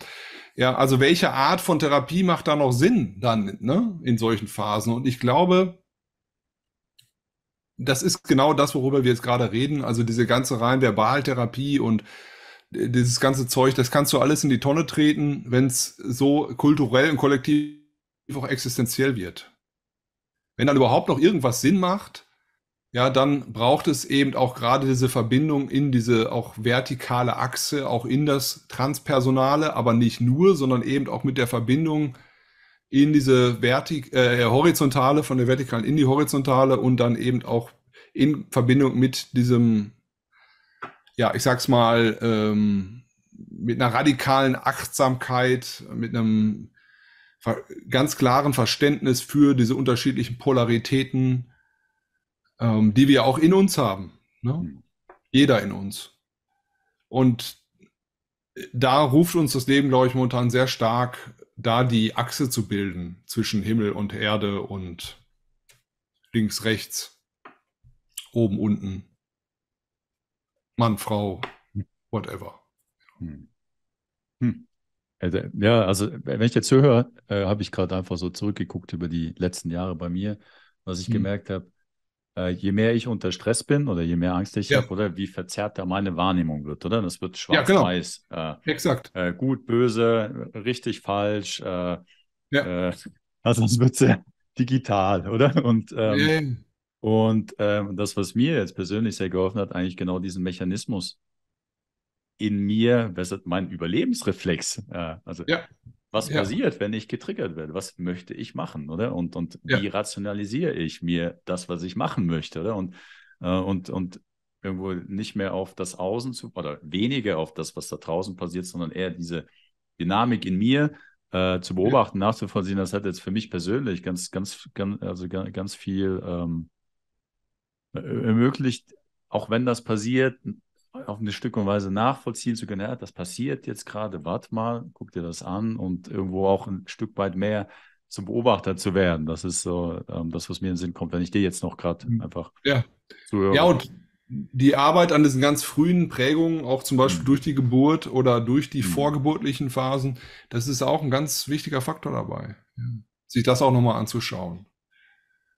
Ja, also welche Art von Therapie macht da noch Sinn dann ne, in solchen Phasen? Und ich glaube, das ist genau das, worüber wir jetzt gerade reden. Also diese ganze rein Verbaltherapie und äh, dieses ganze Zeug, das kannst du alles in die Tonne treten, wenn es so kulturell und kollektiv auch existenziell wird. Wenn dann überhaupt noch irgendwas Sinn macht, ja, dann braucht es eben auch gerade diese Verbindung in diese auch vertikale Achse, auch in das Transpersonale, aber nicht nur, sondern eben auch mit der Verbindung in diese Vertik äh, horizontale, von der vertikalen in die horizontale und dann eben auch in Verbindung mit diesem, ja, ich sag's mal, ähm, mit einer radikalen Achtsamkeit, mit einem ganz klaren Verständnis für diese unterschiedlichen Polaritäten, ähm, die wir auch in uns haben. Ne? Mhm. Jeder in uns. Und äh, da ruft uns das Leben, glaube ich, momentan sehr stark, da die Achse zu bilden zwischen Himmel und Erde und links, rechts, oben, unten, Mann, Frau, hm. whatever. Hm. Hm. Also, ja, also wenn ich jetzt höre, äh, habe ich gerade einfach so zurückgeguckt über die letzten Jahre bei mir, was ich hm. gemerkt habe. Äh, je mehr ich unter Stress bin oder je mehr Angst ich ja. habe, oder wie verzerrter meine Wahrnehmung wird, oder? Das wird schwarz-weiß. Ja, genau. äh, Exakt. Äh, gut, böse, richtig, falsch. Äh, ja. Äh, also es wird sehr digital, oder? Und, ähm, yeah. und ähm, das, was mir jetzt persönlich sehr geholfen hat, eigentlich genau diesen Mechanismus in mir, was mein Überlebensreflex? also ja. was ja. passiert, wenn ich getriggert werde? Was möchte ich machen, oder? Und, und ja. wie rationalisiere ich mir das, was ich machen möchte, oder? Und, äh, und, und irgendwo nicht mehr auf das Außen zu, oder weniger auf das, was da draußen passiert, sondern eher diese Dynamik in mir äh, zu beobachten, nachzuvollziehen, das hat jetzt für mich persönlich ganz, ganz, ganz, also ganz, ganz viel ähm, ermöglicht, auch wenn das passiert, auf eine Stück und Weise nachvollziehen zu können, ja, das passiert jetzt gerade, warte mal, guck dir das an und irgendwo auch ein Stück weit mehr zum Beobachter zu werden. Das ist so ähm, das, was mir in den Sinn kommt, wenn ich dir jetzt noch gerade mhm. einfach ja. zuhöre. Ja, und die Arbeit an diesen ganz frühen Prägungen, auch zum Beispiel mhm. durch die Geburt oder durch die mhm. vorgeburtlichen Phasen, das ist auch ein ganz wichtiger Faktor dabei, ja. sich das auch nochmal anzuschauen.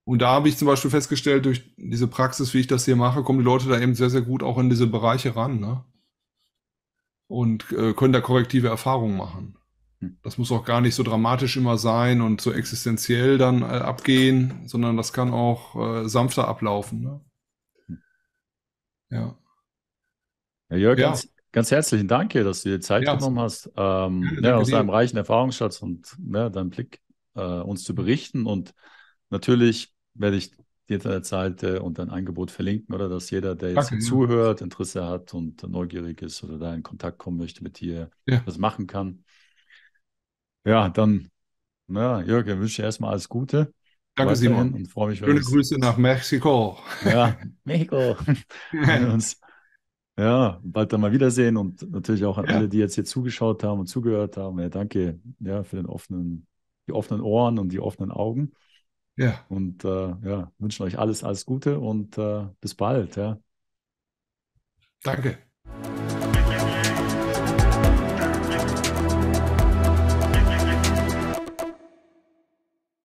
Und da habe ich zum Beispiel festgestellt, durch diese Praxis, wie ich das hier mache, kommen die Leute da eben sehr, sehr gut auch in diese Bereiche ran. Ne? Und äh, können da korrektive Erfahrungen machen. Hm. Das muss auch gar nicht so dramatisch immer sein und so existenziell dann äh, abgehen, sondern das kann auch äh, sanfter ablaufen. Ne? Hm. Ja. ja. Jörg, ja. Ganz, ganz, herzlichen Dank dass du dir Zeit ja, genommen hast, ähm, ja, ne, aus deinem reichen Erfahrungsschatz und ne, deinem Blick äh, uns zu berichten und natürlich werde ich die Internetseite und dein Angebot verlinken, oder dass jeder, der jetzt okay, zuhört, Interesse hat und neugierig ist oder da in Kontakt kommen möchte mit dir, ja. das machen kann. Ja, dann, na, Jörg, ich wünsche dir erstmal alles Gute. Danke, Simon. Und freue mich, Schöne Grüße nach Mexiko. Ja, Mexiko. ja, bald dann mal wiedersehen und natürlich auch an ja. alle, die jetzt hier zugeschaut haben und zugehört haben. Ja, danke ja, für den offenen, die offenen Ohren und die offenen Augen. Ja. Und äh, ja, wünschen euch alles, alles Gute und äh, bis bald. Ja. Danke.